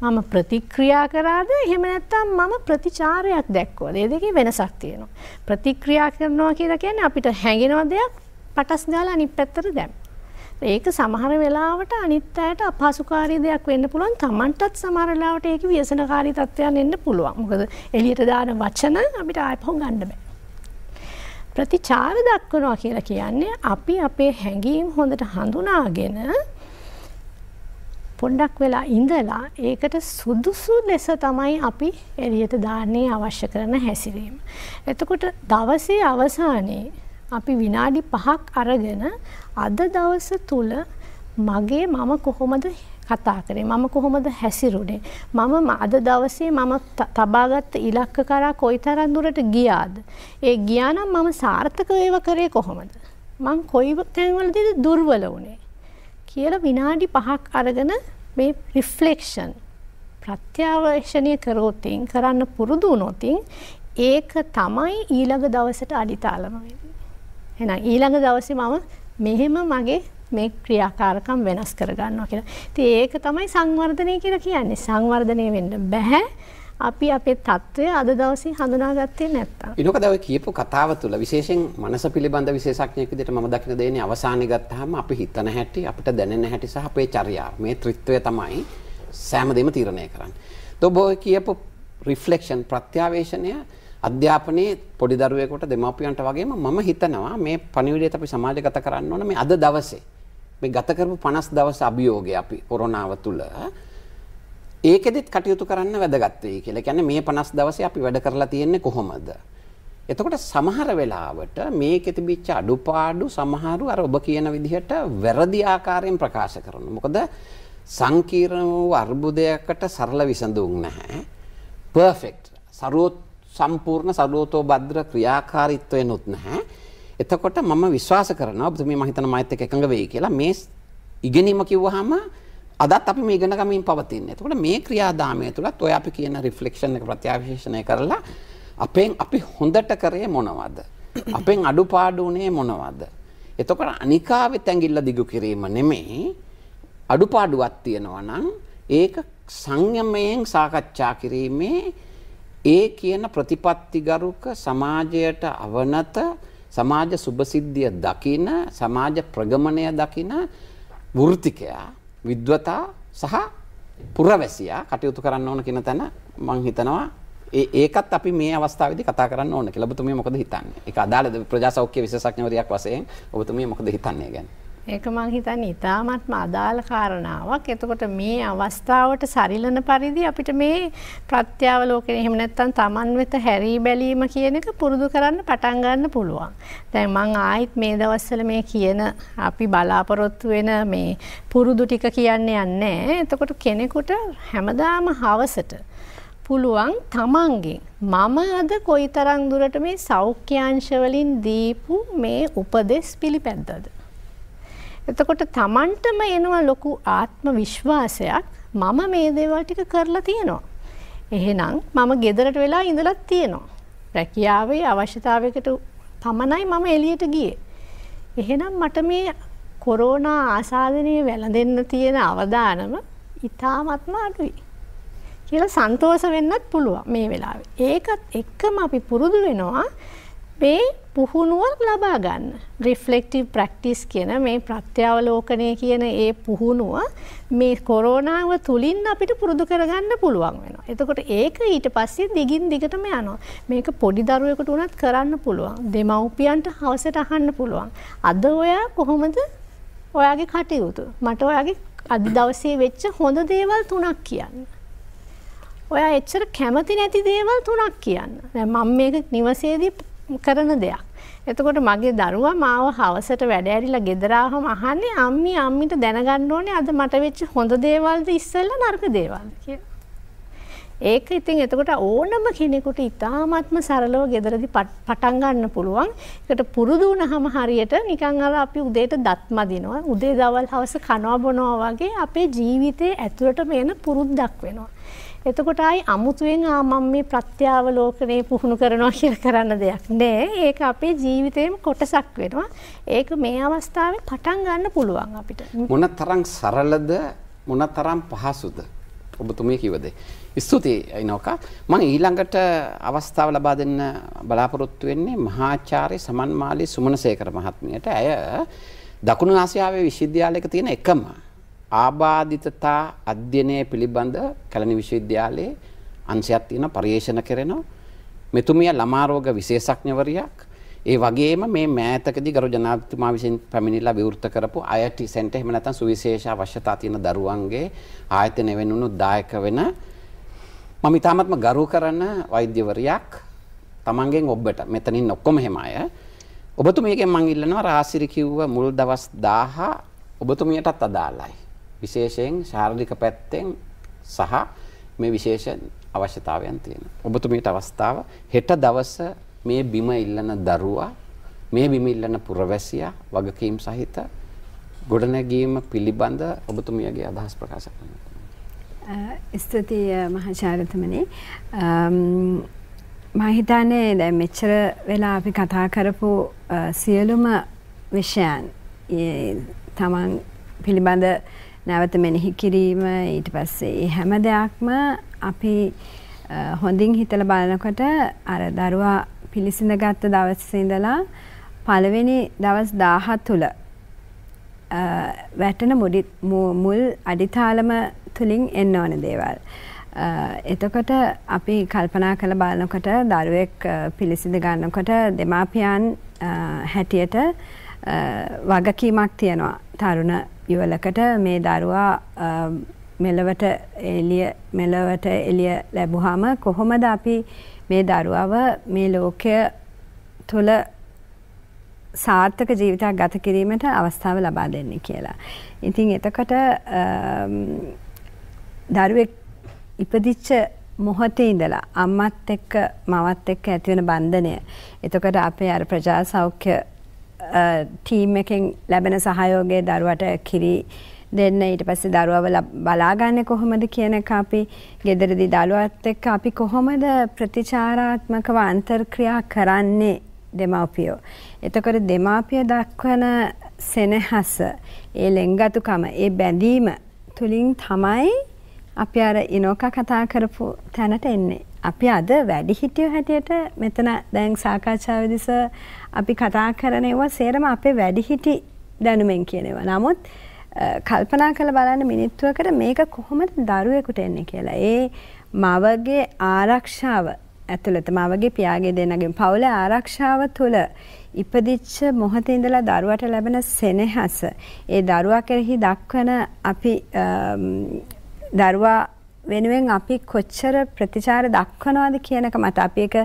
මම ප්‍රතික්‍රියා කරාද එහෙම නැත්නම් මම ප්‍රතිචාරයක් දැක්වද? ඒ දෙකේ වෙනසක් තියෙනවා. ප්‍රතික්‍රියා කරනවා කියලා කියන්නේ අපිට හැඟෙන දෙයක් පටස් දාලා අනිත් පැත්තට දැම්ම. ඒක සමහර වෙලාවට අනිත් අයට අපහසුකාරී දෙයක් වෙන්න පුළුවන්. Tamanටත් සමහර වෙලාවට ඒක ව්‍යසනකාරී තත්ත්වයන් එන්න පුළුවන්. මොකද එළියට දාන වචන අපිට ආයපහු ගන්න බෑ. ප්‍රතිචාර දක්වනවා කියලා කියන්නේ අපි අපේ හැඟීම් හොඳට හඳුනාගෙන පොඩ්ඩක් වෙලා ඉඳලා ඒකට සුදුසු ලෙස තමයි අපි එළියට දාන්නේ අවශ්‍ය කරන හැසිරීම. එතකොට දවසේ අවසානයේ අපි විනාඩි පහක් අරගෙන අද දවස තුල මගේ මම කොහොමද කතා කරේ මම කොහොමද හැසිරුනේ මම අද දවසේ මම තබාගත් ඉලක්ක කරා කොයි තරම් දුරට ගියාද ඒ ගියා නම් මම සාර්ථක ඒව කරේ කොහොමද මං කොයි තැන්වලදීද දුර්වල වුනේ කියලා විනාඩි 5ක් අරගෙන මේ රිෆ්ලෙක්ෂන් ප්‍රත්‍යාවේක්ෂණය කරෝතින් කරන්න පුරුදු වුණොතින් ඒක තමයි ඊළඟ දවසට අඩිතාලම වෙන්නේ එහෙනම් ඊළඟ දවසේ මම මෙහෙම මගේ මේ ක්‍රියාකාරකම් වෙනස් කරගන්නවා කියලා. ඉතින් ඒක තමයි සංවර්ධනය කියලා කියන්නේ. සංවර්ධනය වෙන්න බෑ. අපි අපේ தত্ত্বය අද දවසේ හඳුනාගත්තේ නැත්තම්. ඊනකද ඔය කියපු කතාව තුළ විශේෂයෙන් මනස පිළිබඳ විශේෂඥයෙක් විදිහට මම දකින දෙන්නේ අවසානයේ ගත්තාම අපි හිතන හැටි, අපිට දැනෙන හැටි සහ අපේ චර්යාව. මේ ත්‍රිත්වය තමයි සෑම දෙම තීරණය කරන්නේ. તો ඔය කියපු රිෆ්ලෙක්ෂන් ප්‍රත්‍යාවේෂණය අධ්‍යාපනයේ පොඩි දරුවෙකුට දෙමාපියන්ට වගේම මම හිතනවා මේ පණිවිඩයත් අපි සමාජගත කරන්න ඕන මේ අද දවසේ මේ ගත කරපු 50 දවස් අභියෝගය අපි කොරෝනාව තුල ඒකෙදිත් කටයුතු කරන්න වැදගත් වෙයි කියලා. කියන්නේ මේ 50 දවසේ අපි වැඩ කරලා තියෙන්නේ කොහොමද? එතකොට සමහර වෙලාවට මේකෙ තිබිච්ච අඩුපාඩු සමහරු අර ඔබ කියන විදිහට වැරදි ආකාරයෙන් ප්‍රකාශ කරනවා. මොකද සංකීර්ණ වූ අර්බුදයකට සරල විසඳුම් නැහැ. perfect සරුවත් සම්පූර්ණ සරුවතෝ භද්‍ර ක්‍රියාකාරීත්වයනොත් නැහැ. එතකොට මම විශ්වාස කරනවා ඔබතුමී මම හිතන මායත් එක්ක එකඟ වෙයි කියලා මේ ඉගෙනීම කිව්වහම අදත් අපි මේ ඉගෙන ගමින් පවතින්නේ. එතකොට මේ ක්‍රියාදාමය තුලත් ඔය අපි කියන රිෆ්ලෙක්ෂන් එක ප්‍රත්‍යාවිශේෂණය කරලා අපෙන් අපි හොඳට කරේ මොනවද? අපෙන් අඩුපාඩු උනේ මොනවද? එතකොට අනිකාවෙ තැඟිල්ල දිගු කිරීම නෙමෙයි අඩුපාඩුවක් තියෙනවා නම් ඒක සංයමයෙන් සාකච්ඡා කිරීමේ ඒ කියන ප්‍රතිපත්තිගරුක සමාජයට අවනත සමාජ සුභසිද්ධිය දකින සමාජ ප්‍රගමණය දකින වෘතිකයා විද්වතා සහ පුරවැසියා කටයුතු කරන්න ඕන කියන තැන මං හිතනවා ඒ ඒකත් අපි මේ අවස්ථාවේදී කතා කරන්න ඕන කියලා ඔබතුමිය මොකද හිතන්නේ? ඒක අදාළද ප්‍රජාසෞඛ්‍ය විශේෂඥවරියක් වශයෙන් ඔබතුමිය මොකද හිතන්නේ ගැන? ඒක මං හිතන්නේ ඉතාමත්ම අදාළ කාරණාවක්. එතකොට මේ අවස්ථාවට සරිලන පරිදි අපිට මේ ප්‍රත්‍යාවලෝකනේ එහෙම නැත්නම් Taman වෙත හැරී බැලීම කියන එක පුරුදු කරන්න පටන් ගන්න පුළුවන්. දැන් මං ආයිත් මේ දවස්වල මේ කියන අපි බලාපොරොත්තු වෙන මේ පුරුදු ටික කියන්නේ නැහැ. එතකොට කෙනෙකුට හැමදාම හවසට පුළුවන් තමන්ගෙන් මම අද කොයිතරම් දුරට මේ සෞඛ්‍යාංශ වලින් දීපු මේ උපදෙස් පිළිපැද්දද එතකොට Tamanටම එනවා ලොකු ආත්ම විශ්වාසයක් මම මේ දේවල් ටික කරලා තියෙනවා. එහෙනම් මම ගෙදරට වෙලා ඉඳලත් තියෙනවා. රැකියාවේ අවශ්‍යතාවයකට පමණයි මම එළියට ගියේ. එහෙනම් මට මේ කොරෝනා ආසාදනය වැළඳෙන්න තියෙන අවදානම ඉතාමත්ම අඩුයි. කියලා සන්තෝෂ වෙන්නත් පුළුවන් මේ වෙලාවේ. ඒකත් එක්කම අපි පුරුදු වෙනවා මේ පුහුණුව ලබා ගන්න. රිෆලෙක්ටව් ප්‍රක්ටිස් කියන මේ ප්‍රත්‍යාවලෝකනය කියන ඒ පුහුණුව මේ කොරෝනාව තුළින් අපිට පුරුදු කරගන්න පුළුවන් වෙන. එතකොට ඒක ඊට පස්සේ දිගින් දිගටම යනවා. මේක පොඩි දරුවකට වනත් කරන්න පුළුවන්. දෙමව්පියන්ට හවසට අහන්න පුළුවන්. අද ඔයා කොහොමද ඔයාගේ කටයුතු. මට ඔයාගේ අද දවසේ වෙච්ච හොඳ දේවල් තුනක් කියන්න. ඔයා එච්චර කැමති නැති දේවල් තුනක් කියන්න. මම මේක නිවසේදී කරන දෙයක්. එතකොට මගේ දරුවා මාව හවසට වැඩ ඇරිලා ගෙදරාහම අහන්නේ අම්මි අම්මිට දැනගන්න ඕනේ අද මට වෙච්ච හොඳ දේවල්ද ඉස්සෙල්ලා නරක දේවල්ද කියලා. ඒක ඉතින් එතකොට ඕනම කෙනෙකුට ඉතාමත්ම සරලව ගෙදරදි පටන් ගන්න පුළුවන්. ඒකට පුරුදු වුණාම හරියට නිකන් අර අපි උදේට දත් මදිනවා. උදේ දවල් හවස කනවා බොනවා වගේ අපේ ජීවිතේ ඇතුළටම එන පුරුද්දක් වෙනවා. එතකොට ආයි අමුතුවෙන් ආ මම මේ ප්‍රත්‍යාවලෝකනේ පුහුණු කරනවා කියලා කරන්න දෙයක් නෑ. ඒක අපේ ජීවිතේම කොටසක් වෙනවා. ඒක මේ අවස්ථාවේ පටන් ගන්න පුළුවන් අපිට. මොනතරම් සරලද මොනතරම් පහසුද ඔබතුමිය කිව්ව දේ. ස්තුතියි අයිනෝකා. මම ඊළඟට අවස්ථාව ලබා දෙන්න බලාපොරොත්තු වෙන්නේ මහාචාර්ය සමන්මාලි සුමනසේකර මහත්මියට. ඇය දකුණු ආසියාවේ විශ්වවිද්‍යාලයක තියෙන එකම ආබාධිතතා අධ්‍යයනය පිළිබඳ කැලණි විශ්වවිද්‍යාලයේ අංශයක් තියෙන පරිශන කරනවා. මෙතුමිය ළමා රෝග විශේෂඥවරියක්. ඒ වගේම මේ මෑතකදී ගරු ජනාධිපතිතුමා විසින් පැමිණිලා විවෘත කරපු අයටි සෙන්ටර් එහෙම නැත්නම් සුවිශේෂ අවශ්‍යතා තියෙන දරුවන්ගේ ආයතන වෙනුණු දායක වෙන මම ඉතාමත්ම ගරු කරන වෛද්‍යවරියක් තමන්ගෙන් ඔබට මෙතනින් ඔක්කොම එහෙම අය ඔබතුමියගෙන් මං ඉල්ලනවා රාසිරි කිව්ව මුල් දවස් 1000 ඔබතුමියටත් අදාළයි විශේෂයෙන් ශාරීරික පැත්තෙන් සහ මේ විශේෂ අවශ්‍යතාවයන් තියෙනවා. ඔබතුමීට අවස්ථාව හෙට දවස මේ බිම ඉල්ලන දරුවා මේ බිම ඉල්ලන පුරවැසියා වගකීම් සහිත ගොඩනැගීම පිළිබඳ ඔබතුමියගේ අදහස් ප්‍රකාශ කරන්න. ස්තුතියි මහාචාර්යතුමනි. මම හිතන්නේ දැන් මෙච්චර වෙලා අපි කතා කරපු සියලුම විෂයන් තමන් පිළිබඳ නැවත මෙනෙහි කිරීම ඊට පස්සේ ඒ හැම දෙයක්ම අපි හොඳින් හිතල බලනකොට අර දරුවා පිළිසිඳ ගත්ත දවස්සඉඳලා පළවෙනි දවස් දාහත් තුළ වැටන මුල් අඩිතාලම තුළින් එන්න ඕන දේවල්. එතකොට අපි කල්පනා කළ බලනකොට දරුවෙක් පිළිසිඳ ගන්නකොට දෙමාපියන් හැටියට වගකීමක් තියෙනවා තරුණ යුවලකට මේ දරුවා මෙලවට එලිය මෙලවට එලිය ලැබුහාම කොහොමද අපි මේ දරුවව මේ ලෝකය තුළ සාර්ථක ජීවිතයක් ගත කිරීමට අවස්ථාව ලබා දෙන්නේ කියලා. ඉතින් එතකොට දරුවෙක් ඉපදිච්ච මොහොතේ ඉඳලා අම්මත් එක්ක මවත් එක්ක ඇතිවෙන බන්ධනය. එතකොට අපේ අර ප්‍රජා සෞඛ්‍ය ටීම් එකෙන් ලැබෙන සහයෝගේ දරුවට කිරි දෙන්න ඊට පස්සේ දරුවව බලාගන්න කොහොමද කියන එක අපි ගෙදරදි දළුවත් එක්ක අපි කොහොමද ප්‍රතිචාරාත්මකව අන්තර්ක්‍රියා කරන්නේ දෙමාපියෝ. එතකොට දෙමාපිය දක්වන සෙනහස ඒ ලෙංගතුකම ඒ බැඳීම තුළින් තමයි අපි අර ඉනෝක කතා කරපු තැනට එන්නේ. අපි අද වැඩිහිටියෝ හැටියට මෙතන දැන් සාකච්ඡාවදිස අපි කතා කරන ඒවා සේරම අපේ වැඩිහිටි දැනුමෙන් කියනවා. නමුත් කල්පනා කළ බලන්න මිනිත්තුවකට මේක කොහොමද දරුවෙකුට එන්නේ කියලා. ඒ මවගේ ආරක්ෂාව ඇතුළත මවගේ පියාගේ දෙනගෙන් පවුල ආරක්ෂාව තුළ ඉපදිච්ච මොහොතේ ඉඳලා දරුවට ලැබෙන සෙනෙහස ඒ දරුවා කෙරෙහි දක්වන අපි දරුවා වෙනුවෙන් අපි කොච්චර ප්‍රතිචාර දක්වනවාද කියන එක මත අපි ඒක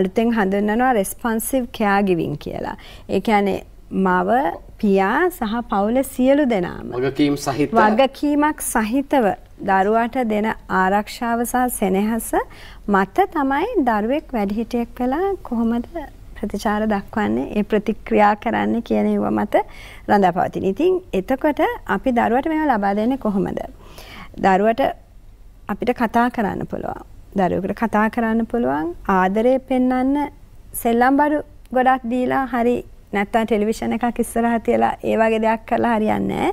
අලුතෙන් හඳුන්වනවා රෙස්පොන්සිව් කෙයා ගිවින් කියලා. ඒ කියන්නේ මව පියා සහ පවුල සියලු දෙනාම වගකීම් සහිත වගකීමක් සහිතව දරුවාට දෙන ආරක්ෂාව සහ සෙනෙහස මත තමයි දරුවෙක් වැඩිහිටියෙක් වෙලා කොහොමද ප්‍රතිචාර දක්වන්නේ ඒ ප්‍රතික්‍රියා කරන්නේ කියන ඒවා මත රඳාපවතින. ඉතින් එතකොට අපි දරුවට මේවා ලබා දෙන්නේ කොහොමද? දරුවට අපිට කතා කරන්න පුළුවන්. දරුවකට කතා කරන්න පුළුවන් ආදරය පෙන්වන්න සෙල්ලම් බඩු ගොඩක් දීලා හරි නැත්තම් ටෙලිවිෂන් එකක් ඉස්සරහ තියලා ඒ වගේ දෙයක් කරලා හරියන්නේ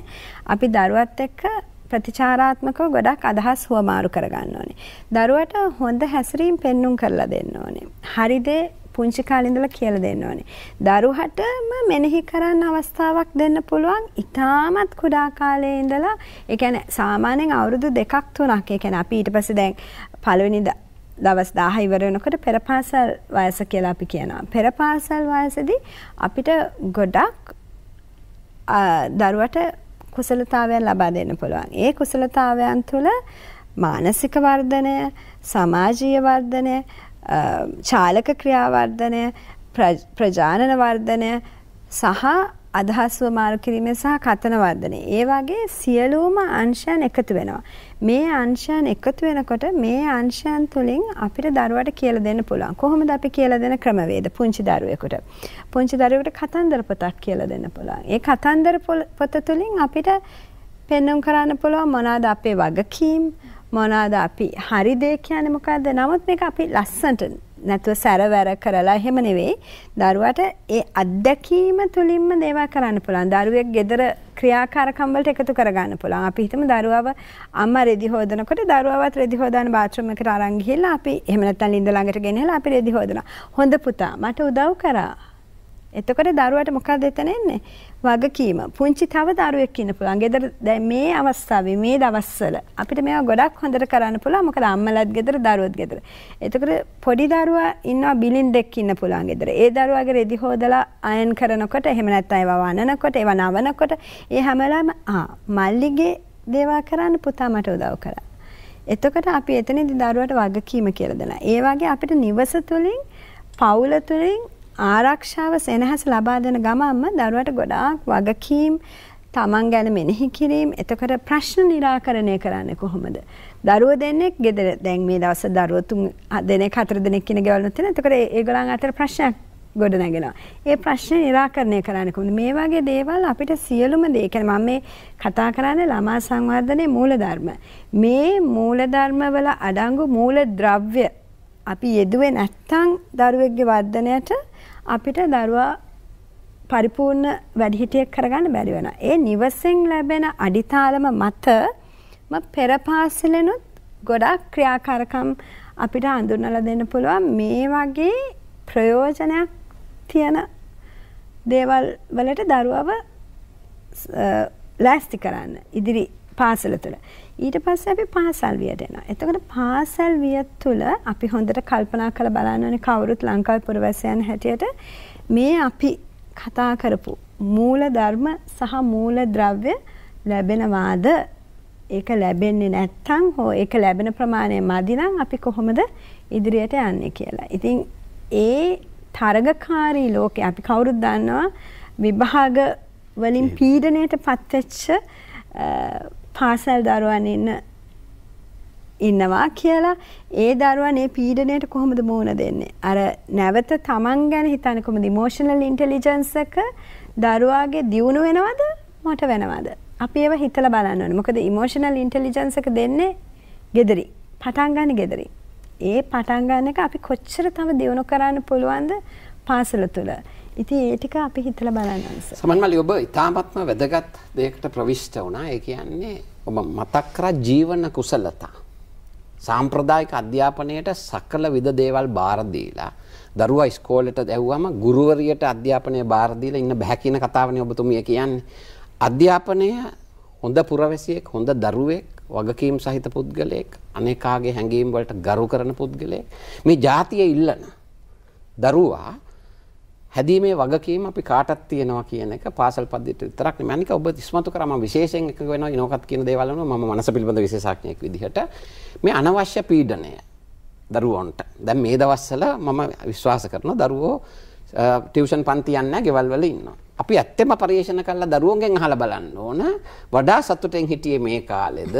අපි දරුවත් එක්ක ප්‍රතිචාරාත්මකව ගොඩක් අදහස් හුවමාරු කරගන්න ඕනේ. දරුවට හොඳ හැසිරීම් පෙන්눔 කරලා දෙන්න ඕනේ. හරිදේ පුංචි කාලේ ඉඳලා කියලා දෙන්න ඕනේ. දරුවටම මෙනෙහි කරන්න අවස්ථාවක් දෙන්න පුළුවන් ඉතාමත් කුඩා කාලේ ඉඳලා. ඒ කියන්නේ සාමාන්‍යයෙන් අවුරුදු දෙකක් තුනක්. ඒ කියන්නේ අපි ඊට පස්සේ දැන් පළවෙනි දවස් දාහ ඉවර වෙනකොට පෙරපාසල් වයස කියලා අපි කියනවා. පෙරපාසල් වයසදී අපිට ගොඩක් දරුවට කුසලතාවයන් ලබා දෙන්න පුළුවන්. ඒ කුසලතාවයන් තුළ මානසික වර්ධනය, සමාජීය වර්ධනය, චාලක ක්‍රියාවර්ධනය ප්‍රජානන වර්ධනය සහ අදහස්ව මාරු කිරීම සහ කතන වර්ධනය. ඒ වගේ සියලුම අංශයන් එකතු වෙනවා. මේ අංශයන් එකතු වෙනකොට මේ අංශයන් තුලින් අපිට දරුවට කියලා දෙන්න පුළුවන්. කොහොමද අපි කියලා දෙන ක්‍රමවේද පුංචි දරුවෙකුට? පුංචි දරුවෙකුට කතන්දර පොතක් කියලා දෙන්න පුළුවන්. ඒ කතන්දර පොත තුලින් අපිට පෙන්වුම් කරන්න පුළුවන් මොනවාද අපේ වගකීම්, මොනාද අපි හරි දේ කියන්නේ මොකද්ද? නමුත් මේක අපි ලස්සනට නැතුව සැරවැර කරලා එහෙම නෙවෙයි. දරුවාට ඒ අත්දැකීම තුලින්ම දේවල් කරන්න පුළුවන්. දරුවෙක් gedara ක්‍රියාකාරකම් වලට එකතු කරගන්න පුළුවන්. අපි හිතමු දරුවාව අම්මා රෙදි හොදනකොට දරුවාවත් රෙදි හොදන බාත්රූම් එකට අරන් ගිහිල්ලා අපි එහෙම නැත්නම් ළිඳ ළඟට ගෙනහැලා අපි රෙදි හොදනවා. හොඳ පුතා මට උදව් කරා. එතකොට දරුවාට මොකක්ද එතන එන්නේ? වගකීම පුංචි තව දරුවෙක් ඉන්න පුළුවන්. ගෙදර දැන් මේ අවස්ථාවේ මේ දවස්වල අපිට මේවා ගොඩක් හොඳට කරන්න පුළුවන්. මොකද අම්මලාත් ගෙදර දරුවොත් ගෙදර. එතකොට පොඩි දරුවා ඉන්නවා බිලින්ඩෙක් ඉන්න පුළුවන් ගෙදර. ඒ දරුවාගේ රෙදි හොදලා අයන් කරනකොට එහෙම නැත්නම් ඒවා වනනකොට ඒවා නවනකොට ඒ හැම වෙලාවෙම ආ මල්ලිගේ දේවල් කරන්න පුතා මට උදව් කරා. එතකොට අපි එතනදි දරුවට වගකීම කියලා දෙනවා. ඒ වගේ අපිට නිවස තුලින් පවුල තුලින් ආරක්ෂාව සෙනහස ලබා දෙන ගමන්ම දරුවට ගොඩාක් වගකීම් තමන් ගැන මෙනෙහි කිරීම එතකොට ප්‍රශ්න නිරාකරණය කරන්න කොහොමද. දරුව දෙන්නෙක් ගෙදර දැන් මේ දවස දරුවතුන් දෙනෙ හතර දෙනෙක් කියන ගෙවල් තියෙන එතකොට ඒගොල්ලන් අතර ප්‍රශ්නයක් ගොඩ නැගෙනවා. ඒ ප්‍රශ්න නිරාකරණය කරන්න කොහොමද? මේ වගේ දේවල් අපිට සියලුම දේ කියන්නේ මම මේ කතා කරන්නේ ළමා සංවර්ධනයේ මූලධර්ම. මේ මූලධර්ම වල අඩංගු මූලද්‍රව්‍ය අපි යෙදුවේ නැත්තම් දරුවෙක්ගේ වර්ධනයට අපිට දරුවා පරිපූර්ණ වැඩිහිටියෙක් කරගන්න බැරි වෙනවා. ඒ නිවසෙන් ලැබෙන අඩිතාලම මතම පෙරපාසලෙනුත් ගොඩක් ක්‍රියාකාරකම් අපිට අඳුනලා දෙන්න පුළුවන් මේ වගේ ප්‍රයෝජනයක් තියෙන දේවල් වලට දරුවව ලෑස්ති කරන්න ඉදිරි පාසල තුළ. ඊට පස්සේ අපි පාසල් වියට එනවා. එතකොට පාසල් විය තුළ අපි හොඳට කල්පනා කරලා බලන්න ඕනේ කවුරුත් ලංකාවේ පුරවැසියන් හැටියට මේ අපි කතා කරපු මූල ධර්ම සහ මූල ද්‍රව්‍ය ලැබෙනවාද? ඒක ලැබෙන්නේ නැත්නම් හෝ ඒක ලැබෙන ප්‍රමාණය මදි නම් අපි කොහොමද ඉදිරියට යන්නේ කියලා. ඉතින් ඒ තරගකාරී ලෝකේ අපි කවුරුත් දන්නවා විභාග වලින් පීඩණයට පත්වෙච්ච පාසල් දරුවන් ඉන්න ඉන්නවා කියලා ඒ දරුවන් ඒ පීඩනයට කොහොමද මුහුණ දෙන්නේ අර නැවත තමන් ගැන හිතන කොහොමද ඉමෝෂනල් ඉන්ටෙලිජන්ස් එක දරුවාගේ දියුණු වෙනවද මට වෙනවද අපි ඒව හිතලා බලන්න ඕනේ මොකද ඉමෝෂනල් ඉන්ටෙලිජන්ස් එක දෙන්නේ gedari පටන් ගන්න gedari ඒ පටන් ගන්න එක අපි කොච්චර තව දියුණු කරන්න පුළුවන්ද පාසල තුළ ඉති ඒටික අපි හිතල බලන්නස සමන්මලි ඔබ ඉතාමත්ම වැදගත් දෙයකට ප්‍රවිශ්ට වනා ඒ කියන්නේ ඔබ මතක්කර ජීවන කුසලතා. සාම්ප්‍රදායික අධ්‍යාපනයට සකල විද දේවල් බාරදීලා. දරුවා ස්කෝලට දැව්වම ගුරුවරියට අධ්‍යාපනය බාරදීල ඉන්න බැහැකින කතාවනය ඔබතුමිය කියන්න. අධ්‍යාපනය හොඳ පුරවැසියෙක් හොඳ දරුවෙක් වගකීම් සහිත පුද්ගලයෙක් අනෙකාගේ හැඟීම් වලට ගරු කරන පුද්ගලයෙක් මේ ජාතිය ඉල්ලන දරුවා හැදීමේ වගකීම අපි කාටත් තියෙනවා කියන එක පාසල් පද්ධතියට විතරක් නෙමෙයි අනික ඔබ ඉස්මතු කරා මම විශේෂයෙන් එකඟ වෙනවා ඉනෝකත් කියන දේවල් වල මම මනස පිළිබඳ විශේෂඥයෙක් විදිහට මේ අනවශ්‍ය පීඩනය දරුවන්ට දැන් මේ දවස්වල මම විශ්වාස කරනවා දරුවෝ ටියුෂන් පන්ති යන්නේ ගෙවල් වල ඉන්නවා අපි ඇත්තම පරිශන කරලා දරුවන්ගෙන් අහලා බලන්න ඕන වඩා සතුටෙන් හිටියේ මේ කාලෙද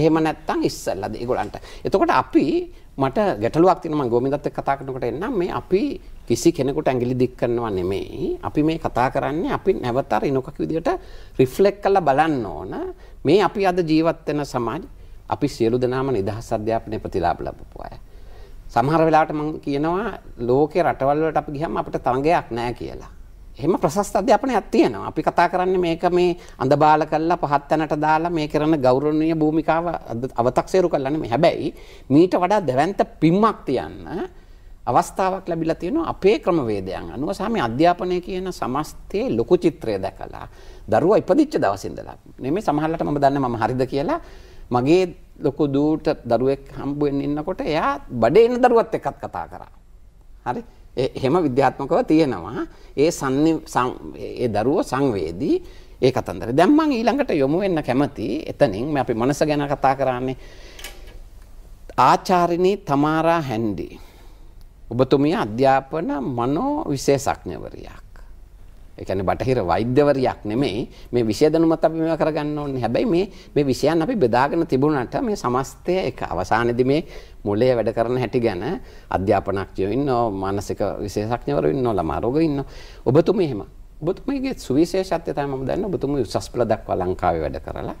එහෙම නැත්තම් ඉස්සල්ලාද ඒගොල්ලන්ට එතකොට අපි මට ගැටලුවක් තියෙනවා මම ගෝමින්දත් එක්ක කතා කරනකොට එන්නම් මේ අපි කිසි කෙනෙකුට ඇඟිලි දික් කරනවා නෙමෙයි. අපි මේ කතා කරන්නේ අපි නැවත රිනොකක් විදියට රිෆ්ලෙක්ට් කරලා බලන්න ඕන මේ අපි අද ජීවත් වෙන සමාජ අපි සියලු දෙනාම නිදහස් අධ්‍යාපනයේ ප්‍රතිලාභ ලබපු අය. සමහර වෙලාවට මම කියනවා ලෝකේ රටවල් වලට අපි ගියම අපිට තරගයක් නැහැ කියලා. එහෙම ප්‍රශස්ත අධ්‍යාපනයක් තියෙනවා. අපි කතා කරන්නේ මේක මේ අඳබාල කරලා පහත් තැනට දාලා මේ කරන ගෞරවනීය භූමිකාව අව탁සේරු කරලා නෙමෙයි. හැබැයි මීට වඩා දැවැන්ත පිම්මක් තියන්න අවස්ථාවක් ලැබිලා තියෙනවා අපේ ක්‍රමවේදයන් අනුව සහ මේ අධ්‍යාපනය කියන සමස්තයේ ලොකු චිත්‍රය දැකලා දරුවා ඉපදිච්ච දවස් ඉඳලා නෙමෙයි සමහරලාට මම දන්නේ මම හරිද කියලා මගේ ලොකු දූට දරුවෙක් හම්බ වෙන්න ඉන්නකොට එයා බඩේ ඉන්න දරුවත් එක්කත් කතා කරා. හරි? එහෙම විද්‍යාත්මකව තියෙනවා. ඒ ඒ දරුවෝ සංවේදී ඒ කතන්දර. දැන් මම ඊළඟට යොමු වෙන්න කැමති එතනින් මේ අපි මනස ගැන කතා කරන්නේ ආචාරිනී තමාරා හැන්ඩි ඔබතුමිය අධ්‍යාපන මනෝ විශේෂඥවරියක්. ඒ කියන්නේ බටහිර වෛද්‍යවරියක් නෙමෙයි මේ විෂය දැනුමත් අපි මේවා කරගන්න ඕනේ. හැබැයි මේ මේ විෂයන් අපි බෙදාගෙන තිබුණාට මේ සමස්තය එක අවසානයේදී මේ මොලේ වැඩ කරන හැටි ගැන අධ්‍යාපනඥයෝ ඉන්නවා, මානසික විශේෂඥවරු ඉන්නවා, ළමා රෝග ඉන්නවා. ඔබතුමිය එහෙම. ඔබතුමියගේ සුවිශේෂත්වය තමයි මම දන්නේ. ඔබතුමිය උසස් පෙළ දක්වා ලංකාවේ වැඩ කරලා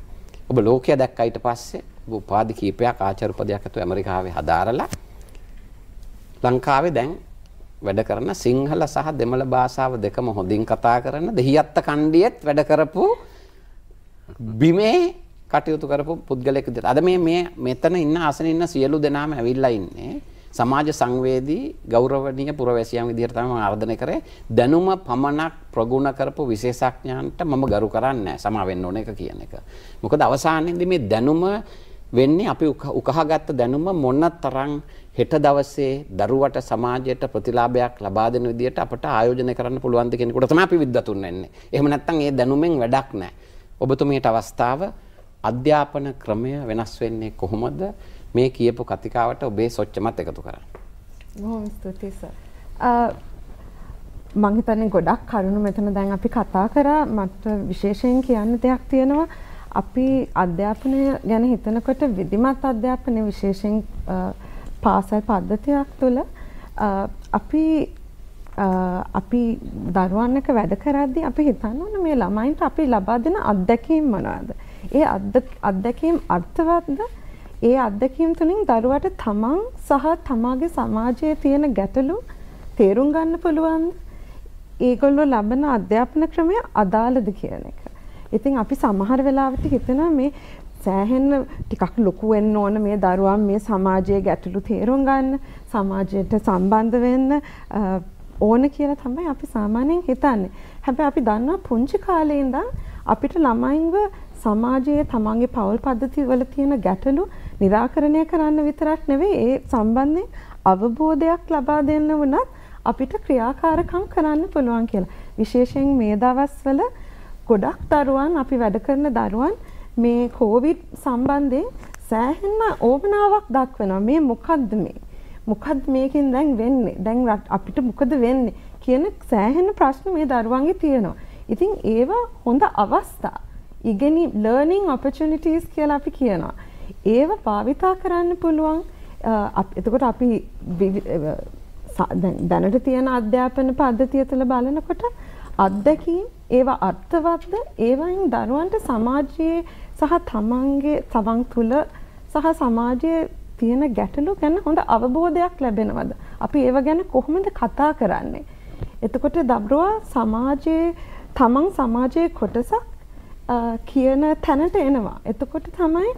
ඔබ ලෝකය දැක්කා ඊට පස්සේ ඔබ උපාධි කීපයක් ආචාර්ය උපදයක් ඇතුළු ඇමරිකාවේ හදාරලා ලංකාවේ දැන් වැඩ කරන සිංහල සහ දෙමළ භාෂාව දෙකම හොඳින් කතා කරන දෙහිඅත්ත කණ්ඩියෙත් වැඩ කරපු බිමේ කටයුතු කරපු පුද්ගලයෙක් විදිහට. අද මේ මේ මෙතන ඉන්න ආසනේ ඉන්න සියලු දෙනාම ඇවිල්ලා ඉන්නේ සමාජ සංවේදී ගෞරවණීය පුරවැසියන් විදිහට තමයි මම ආර්දනය කරේ. දැනුම පමණක් ප්‍රගුණ කරපු විශේෂඥයන්ට මම ගරු කරන්නේ නැහැ. සමා වෙන්න ඕන එක කියන එක. මොකද අවසානයේදී මේ දැනුම වෙන්නේ අපි උකහාගත්ත දැනුම මොන තරම් හෙට දවසේ දරුවට සමාජයට ප්‍රතිලාභයක් ලබා දෙන විදිහට අපට ආයෝජනය කරන්න පුළුවන් ද කෙනෙකුට තමයි අපි විද්වතුන් වෙන්නේ. එහෙම නැත්නම් ඒ දැනුමෙන් වැඩක් නැහැ. ඔබතුමියට අවස්ථාව අධ්‍යාපන ක්‍රමය වෙනස් වෙන්නේ කොහොමද? මේ කියපු කතිකාවට ඔබේ සොච්චමත් එකතු කරන්න. බොහොම ස්තුතියි සර්. මම හිතන්නේ ගොඩක් කරුණු මෙතන දැන් අපි කතා කරා මට විශේෂයෙන් කියන්න දෙයක් තියෙනවා. අපි අධ්‍යාපනය ගැන හිතනකොට විධිමත් අධ්‍යාපනය විශේෂයෙන් පාසල් පද්ධතියක් තුළ අපි අපි දරුවන්නක වැඩ කරද්දි අපි හිතන්න ඕන මේ ළමයින්ට අපි ලබා දෙන අත්දැකීම් මොනවාද? ඒ අත්දැකීම් අර්ථවත්ද? ඒ අත්දැකීම් තුලින් දරුවට තමන් සහ තමාගේ සමාජයේ තියෙන ගැටලු තේරුම් ගන්න පුළුවන්ද? ඒගොල්ලෝ ලබන අධ්‍යාපන ක්‍රමය අදාළද කියන එක. ඉතින් අපි සමහර වෙලාවට හිතනවා මේ සෑහෙන්න ටිකක් ලොකු වෙන්න ඕන මේ දරුවන් මේ සමාජයේ ගැටලු තේරුම් ගන්න සමාජයට සම්බන්ධ වෙන්න ඕන කියලා තමයි අපි සාමාන්‍යයෙන් හිතන්නේ. හැබැයි අපි දන්නවා පුංචි කාලේ ඉඳන් අපිට ළමයින්ව සමාජයේ තමන්ගේ පවුල් පද්ධතිවල තියෙන ගැටලු निराකරණය කරන්න විතරක් නෙවෙයි ඒ සම්බන්ධයෙන් අවබෝධයක් ලබා දෙන්න වුණත් අපිට ක්‍රියාකාරකම් කරන්න පුළුවන් කියලා. විශේෂයෙන් මේ දවස්වල ගොඩක් දරුවන් අපි වැඩ කරන දරුවන් මේ කෝවිඩ් සම්බන්ධයෙන් සෑහෙන්න ඕපනාවක් දක්වනවා මේ මොකද්ද මේ මොකද්ද මේකෙන් දැන් වෙන්නේ දැන් අපිට මොකද වෙන්නේ කියන සෑහෙන ප්‍රශ්න මේ දරුවන්ගේ තියෙනවා. ඉතින් ඒවා හොඳ අවස්ථා ඉගෙනි ලර්නිං ඔපචුනිටීස් කියලා අපි කියනවා. ඒව භාවිතා කරන්න පුළුවන් එතකොට අපි දැනට තියෙන අධ්‍යාපන පද්ධතිය තුළ බලනකොට අත්දැකීම් ඒවා අර්ථවත්ද ඒවයින් දරුවන්ට සමාජයේ සහ තමන්ගේ තමන් තුළ සහ සමාජයේ තියෙන ගැටලු ගැන හොඳ අවබෝධයක් ලැබෙනවද අපි ඒව ගැන කොහොමද කතා කරන්නේ එතකොට දබ්රුවා සමාජයේ තමන් සමාජයේ කොටසක් කියන තැනට එනවා එතකොට තමයි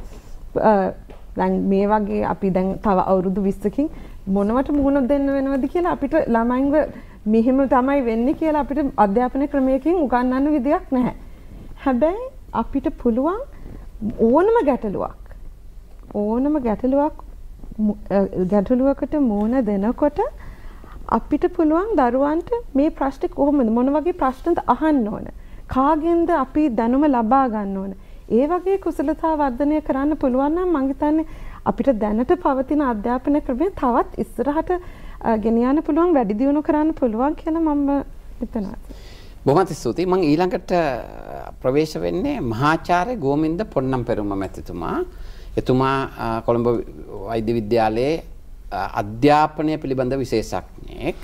දැන් මේ වගේ අපි දැන් තව අවුරුදු 20කින් මොනවට මුහුණ දෙන්න වෙනවද කියලා අපිට ළමයින්ව මෙහෙම තමයි වෙන්නේ කියලා අපිට අධ්‍යාපන ක්‍රමයකින් උගන්වන්න විදියක් නැහැ. හැබැයි අපිට පුළුවන් ඕනම ගැටලුවක් ඕනම ගැටලුවක් ගැටලුවකට මූණ දෙනකොට අපිට පුළුවන් දරුවන්ට මේ ප්‍රශ්න කොහොමද මොන වගේ ප්‍රශ්නද අහන්න ඕන කාගෙන්ද අපි දැනුම ලබා ගන්න ඕන ඒ වගේ කුසලතා වර්ධනය කරන්න පුළුවන් නම් මං හිතන්නේ අපිට දැනට පවතින අධ්‍යාපන ක්‍රමය තවත් ඉස්සරහට ගෙනියන්න පුළුවන් වැඩි දියුණු කරන්න පුළුවන් කියලා මම හිතනවා. බොහොම ස්තුතියි. මම ඊළඟට ප්‍රවේශ වෙන්නේ මහාචාර්ය ගෝමින්ද පොන්නම් පෙරුම මැතිතුමා. එතුමා කොළඹ වෛද්‍ය විද්‍යාලයේ අධ්‍යාපනය පිළිබඳ විශේෂඥයෙක්.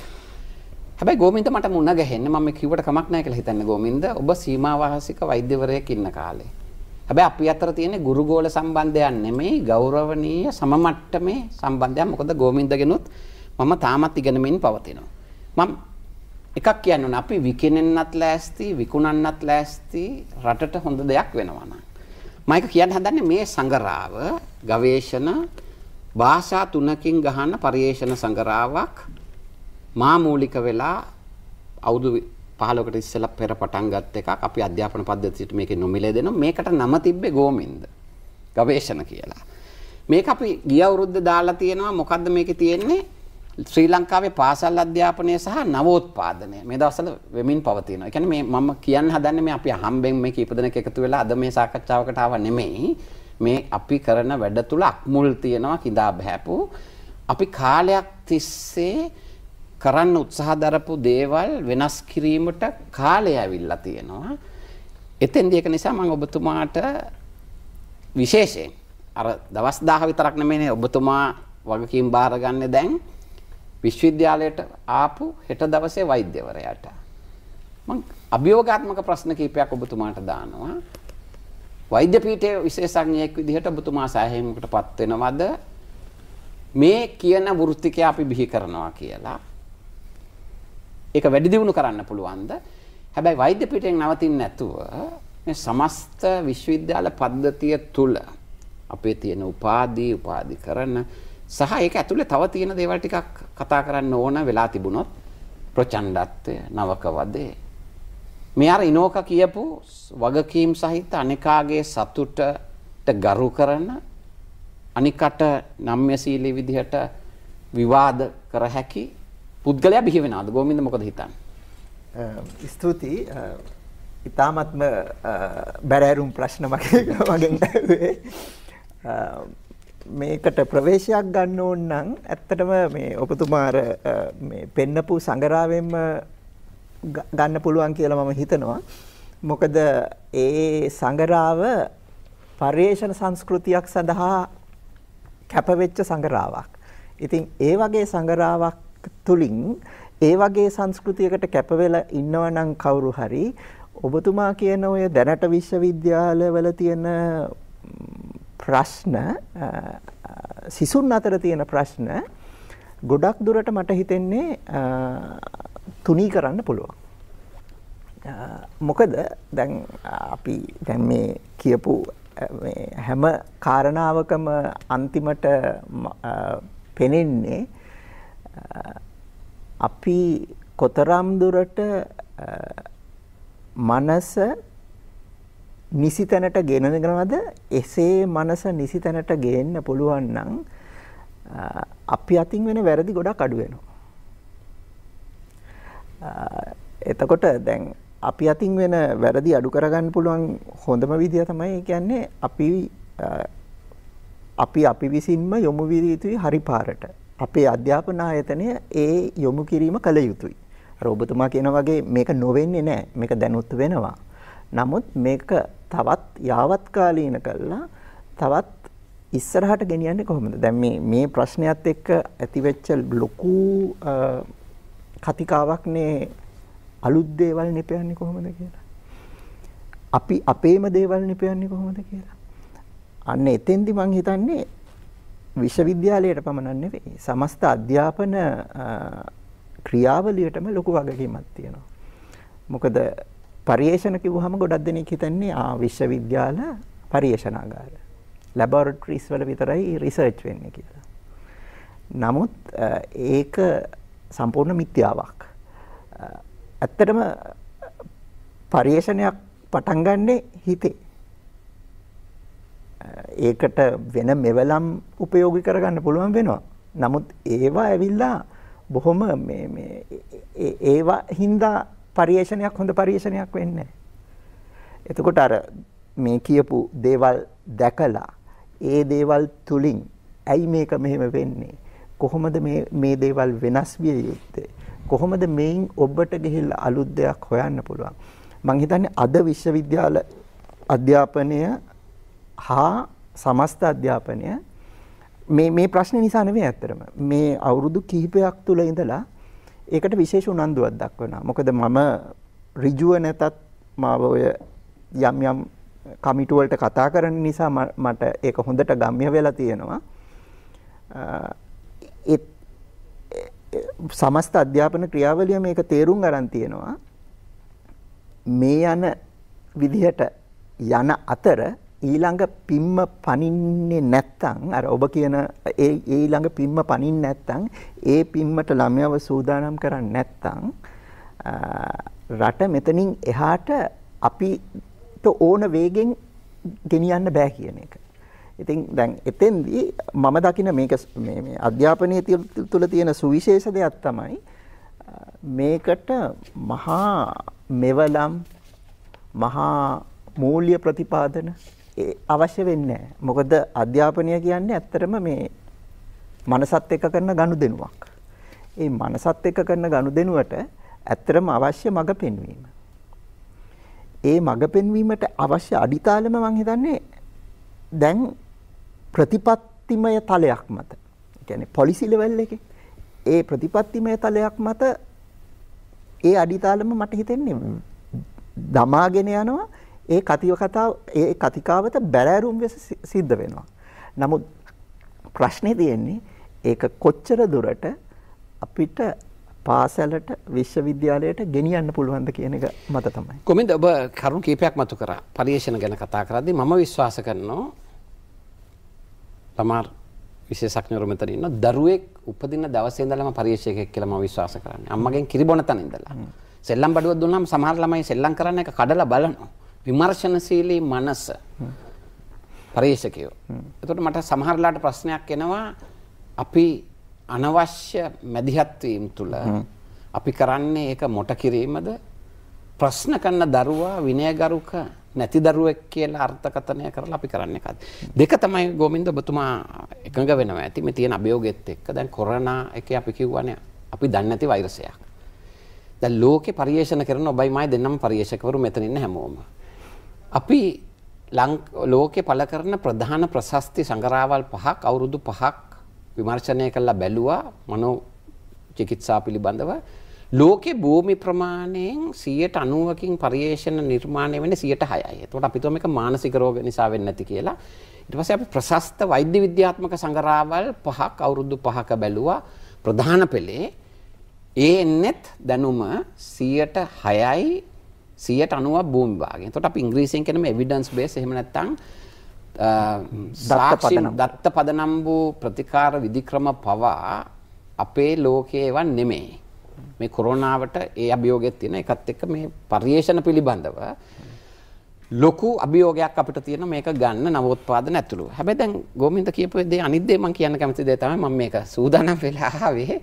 හැබැයි ගෝමින්ද මට මුණ ගැහෙන්න මම කිව්වට කමක් නැහැ කියලා හිතන්නේ ගෝමින්ද ඔබ සීමාවාසික වෛද්‍යවරයෙක් ඉන්න කාලේ. හැබැයි අපි අතර තියෙන ගුරුගෝල සම්බන්ධයක් නෙමෙයි ගෞරවනීය සමමට්ටමේ සම්බන්ධයක්. මොකද ගෝමින්දගෙනුත් මම තාමත් ඉගෙනමින් පවතිනවා. මම එකක් කියන්න ඕන අපි විකිනෙන්නත් ලෑස්ති විකුණන්නත් ලෑස්ති රටට හොඳ දෙයක් වෙනවා නම් මම ඒක කියන්න හදන්නේ මේ සංගරාව ගවේෂණ භාෂා තුනකින් ගහන පරිේෂණ සංගරාවක් මා මූලික වෙලා අවුරුදු 15කට ඉස්සෙල්ලා පෙර පටන් ගත් එකක් අපි අධ්‍යාපන පද්ධතියට මේකේ නොමිලේ දෙනවා මේකට නම තිබ්බේ ගෝමින්ද ගවේෂණ කියලා මේක අපි ගිය අවුරුද්ද දාලා තියෙනවා මොකද්ද මේකේ තියෙන්නේ ශ්‍රී ලංකාවේ පාසල් අධ්‍යාපනය සහ නවෝත්පාදනය මේ දවසල වෙමින් පවතින. එකන මේ මම කියන්න හදන්න මේ අපි හම්බෙන් මේ කීපදන එකතු වෙලා අද මේ සාකච්ඡාවකට ආව නෙමෙයි මේ අපි කරන වැඩ තුල අක්මුල් තියෙනවා කිඳා බහැපු අපි කාලයක් තිස්සේ කරන්න උත්සාහ දරපු දේවල් වෙනස් කිරීමට කාලය ඇවිල්ලා තියෙනවා. එතෙන්දී ඒක නිසා මම ඔබතුමාට විශේෂයෙන් අර දවස් 10 විතරක් නෙමෙයිනේ ඔබතුමා වගකීම් බාරගන්නේ දැන් විශ්වවිද්‍යාලයට ආපු හෙට දවසේ වෛද්‍යවරයාට මං අභියෝගාත්මක ප්‍රශ්න කීපයක් ඔබතුමාට දානවා වෛද්‍ය පීඨයේ විශේෂඥයෙක් විදිහට ඔබතුමා සෑහීමකටපත් වෙනවද මේ කියන වෘත්තිකය අපි බිහි කරනවා කියලා ඒක වැඩි දියුණු කරන්න පුළුවන්ද හැබැයි වෛද්‍ය පීඨයෙන් නවතින්නේ නැතුව මේ සමස්ත විශ්වවිද්‍යාල පද්ධතිය තුල අපේ තියෙන උපාධි උපාධි කරන සහ ඒක ඇතුලේ තව තියෙන දේවල් ටිකක් කතා කරන්න ඕන වෙලා තිබුණොත් ප්‍රචණ්ඩත්වය නවක වදේ මේ අර ඉනෝක කියපු වගකීම් සහිත අනිකාගේ සතුටට ගරු කරන අනිකට නම්‍යශීලී විදිහට විවාද කර හැකි පුද්ගලයා බිහි වෙනවාද ගෝමින්ද මොකද හිතන්නේ ස්තුතියි ඉතාමත්ම බැරෑරුම් ප්‍රශ්න මගේ මගෙන් ඇහුවේ මේකට ප්‍රවේශයක් ගන්න ඕන නම් ඇත්තටම මේ ඔබතුමා අර මේ පෙන්නපු සංගරාවෙන්ම ගන්න පුළුවන් කියලා මම හිතනවා. මොකද ඒ සංගරාව පරිේෂණ සංස්කෘතියක් සඳහා කැපවෙච්ච සංගරාවක්. ඉතින් ඒ වගේ සංගරාවක් තුලින් ඒ වගේ සංස්කෘතියකට කැපවෙලා ඉන්නවා නම් කවුරු හරි ඔබතුමා කියන ඔය දැනට විශ්වවිද්‍යාලවල තියෙන ප්‍රශ්න සිසුන් අතර තියෙන ප්‍රශ්න ගොඩක් දුරට මට හිතෙන්නේ තුනී කරන්න පුළුවන්. මොකද දැන් අපි දැන් මේ කියපු හැම කාරණාවකම අන්තිමට පෙනෙන්නේ අපි කොතරම් දුරට මනස නිසි තැනට ගෙනගෙනවද එසේ මනස නිසි තැනට ගේන්න පුළුවන් නම් අපි අතින් වෙන වැරදි ගොඩක් අඩු වෙනවා. එතකොට දැන් අපි අතින් වෙන වැරදි අඩු කරගන්න පුළුවන් හොඳම විදිය තමයි කියන්නේ අපි අපි අපි විසින්ම යොමු විය යුතුයි හරි පාරට. අපේ අධ්‍යාපන ආයතනය ඒ යොමු කිරීම කළ යුතුයි. අර ඔබතුමා කියන වගේ මේක නොවෙන්නේ නැහැ. මේක දැනුත් වෙනවා. නමුත් මේක තවත් යාවත්කාලීන කළා තවත් ඉස්සරහට ගෙනියන්නේ කොහොමද? දැන් මේ මේ ප්‍රශ්නයත් එක්ක ඇතිවෙච්ච ලොකු කතිකාවක්නේ අලුත් දේවල් නිපයන්නේ කොහොමද කියලා. අපි අපේම දේවල් නිපයන්නේ කොහොමද කියලා. අන්න එතෙන්දි මං හිතන්නේ විශ්වවිද්‍යාලයට පමණක් නෙවෙයි සමස්ත අධ්‍යාපන ක්‍රියාවලියටම ලොකු වගකීමක් තියෙනවා. මොකද පරිේෂණ කිව්වහම ගොඩක් දෙනෙක් හිතන්නේ ආ විශ්වවිද්‍යාල පරිේෂණාගාර ලැබොරටරිස් වල විතරයි රිසර්ච් වෙන්නේ කියලා. නමුත් ඒක සම්පූර්ණ මිත්‍යාවක්. ඇත්තටම පරිේෂණයක් පටන් ගන්නෙ හිතේ. ඒකට වෙන මෙවලම් උපයෝගී කරගන්න පුළුවන් වෙනවා. නමුත් ඒවා ඇවිල්ලා බොහොම මේ මේ ඒවා හින්දා පරිේශනයක් හොඳ පරිේශනයක් වෙන්නේ එතකොට අර මේ කියපු දේවල් දැකලා ඒ දේවල් තුලින් ඇයි මේක මෙහෙම වෙන්නේ කොහොමද මේ මේ දේවල් වෙනස් විය යුත්තේ කොහොමද මේන් ඔබට ගිහිල්ලා අලුත් දෙයක් හොයන්න පුළුවන් මං හිතන්නේ අද විශ්වවිද්‍යාල අධ්‍යාපනය හා සමස්ත අධ්‍යාපනය මේ මේ ප්‍රශ්නේ නිසා නෙවෙයි ඇත්තටම මේ අවුරුදු කිහිපයක් තුල ඉඳලා ඒකට විශේෂ උනන්දුවක් දක්වනවා. මොකද මම ඍජුව නැතත් මාව ඔය යම් යම් කමිටු වලට කතා කරන නිසා මට ඒක හොඳට ගම්ම්‍ය වෙලා තියෙනවා. ඒ සමස්ත අධ්‍යාපන ක්‍රියාවලිය මේක තේරුම් ගන්න තියෙනවා. මේ යන විදිහට යන අතර ඊළඟ පිම්ම පනින්නේ නැත්තම් අර ඔබ කියන ඒ ඊළඟ පිම්ම පනින්නේ නැත්තම් ඒ පිම්මට ළමයව සූදානම් කරන්නේ නැත්තම් රට මෙතනින් එහාට අපිට ඕන වේගෙන් ගෙනියන්න බෑ කියන එක. ඉතින් දැන් එතෙන්දී මම දකින මේක මේ මේ අධ්‍යාපනයේ තුල තියෙන සුවිශේෂ දෙයක් තමයි මේකට මහා මෙවලම් මහා මූල්‍ය ප්‍රතිපාදන අවශ්‍ය වෙන්නේ මොකද අධ්‍යාපනය කියන්නේ ඇත්තටම මේ මනසත් එක්ක කරන ගනුදෙනුවක්. ඒ මනසත් එක්ක කරන ගනුදෙනුවට ඇත්තටම අවශ්‍ය මඟ පෙන්වීම. ඒ මඟ පෙන්වීමට අවශ්‍ය අඩිතාලම මම හිතන්නේ දැන් ප්‍රතිපත්තිමය තලයක් මත. කියන්නේ පොලිසි ලෙවල් එකේ ඒ ප්‍රතිපත්තිමය තලයක් මත ඒ අඩිතාලම මට හිතෙන්නේ දමාගෙන යනවා ඒ කතිව කතාව ඒ කතිකාවත බැලෑරුම් වෙස සිද්ධ වෙනවා. නමුත් ප්‍රශ්නේ තියෙන්නේ ඒක කොච්චර දුරට අපිට පාසැලට විශ්වවිද්‍යාලයට ගෙනියන්න පුළුවන්ද කියන එක මත තමයි. කොමෙන්ද ඔබ කරුණු කීපයක් මතු කරා. පරිේශන ගැන කතා කරද්දී මම විශ්වාස කරනවා තමාර විශේෂඥවරු මෙතන ඉන්න දරුවෙක් උපදින දවසේ ඉඳලම පරිේශකයෙක් කියලා මම විශ්වාස කරන්නේ. අම්මගෙන් කිරි බොන තැන ඉඳලා. සෙල්ලම් බඩුවක් දුන්නාම සමහර ළමයි සෙල්ලම් කරන්න එක කඩලා බලනවා. විමර්ශනශීලී මනස පරේෂකයෝ. එතකොට මට සමහරලාට ප්‍රශ්නයක් එනවා අපි අනවශ්‍ය මැදිහත්වීම් තුළ අපි කරන්නේ ඒක මොට කිරීමද ප්‍රශ්න කරන දරුවා විනයගරුක නැති දරුවෙක් කියලා අර්ථකථනය කරලා අපි කරන්න එකත්. දෙක තමයි ගෝමින්ද ඔබතුමා එකඟ වෙනවා ඇති මේ තියෙන අභියෝගෙත් එක්ක දැන් කොරෝනා එකේ අපි කිව්වනේ අපි දන්නේ නැති වෛරසයක්. දැන් ලෝකේ පරිේෂණ කරන ඔබයි මයි දෙන්නම පරිේෂකවරු මෙතන ඉන්න හැමෝම. අපි ලෝකෙ පළ කරන ප්‍රධාන ප්‍රශස්ති සංගරාවල් පහක් අවුරුදු පහක් විමර්ශනය කළා බැලුවා මනෝ චිකිත්සා පිළිබඳව ලෝකෙ භූමි ප්‍රමාණයෙන් 90%කින් පරිේෂණ නිර්මාණය වෙන්නේ 6%යි. එතකොට අපි තුම එක මානසික රෝග නිසා වෙන්නේ නැති කියලා. ඊට පස්සේ අපි ප්‍රශස්ත වෛද්‍ය විද්‍යාත්මක සංගරාවල් පහක් අවුරුදු පහක බැලුවා ප්‍රධාන පෙළේ ඒ එන්නේත් දැනුම 6%යි සියට අනුවක් භූමි භාගයෙන්. එතකොට අපි ඉංග්‍රීසියෙන් කියන මේ එවිඩන්ස් බේස් එහෙම නැත්නම් සාක්ෂි දත්ත පදනම් වූ ප්‍රතිකාර විධික්‍රම පවා අපේ ලෝකයේ ඒවා නෙමෙයි. මේ කොරෝනාවට ඒ අභියෝගෙත් තියෙන එකත් එක්ක මේ පරිේෂණ පිළිබඳව ලොකු අභියෝගයක් අපිට තියෙන මේක ගන්න නවෝත්පාදන ඇතුළු. හැබැයි දැන් ගෝමින්ද කියපු දේ අනිත් දේ මම කියන්න කැමති දේ තමයි මම මේක සූදානම් වෙලා ආවේ.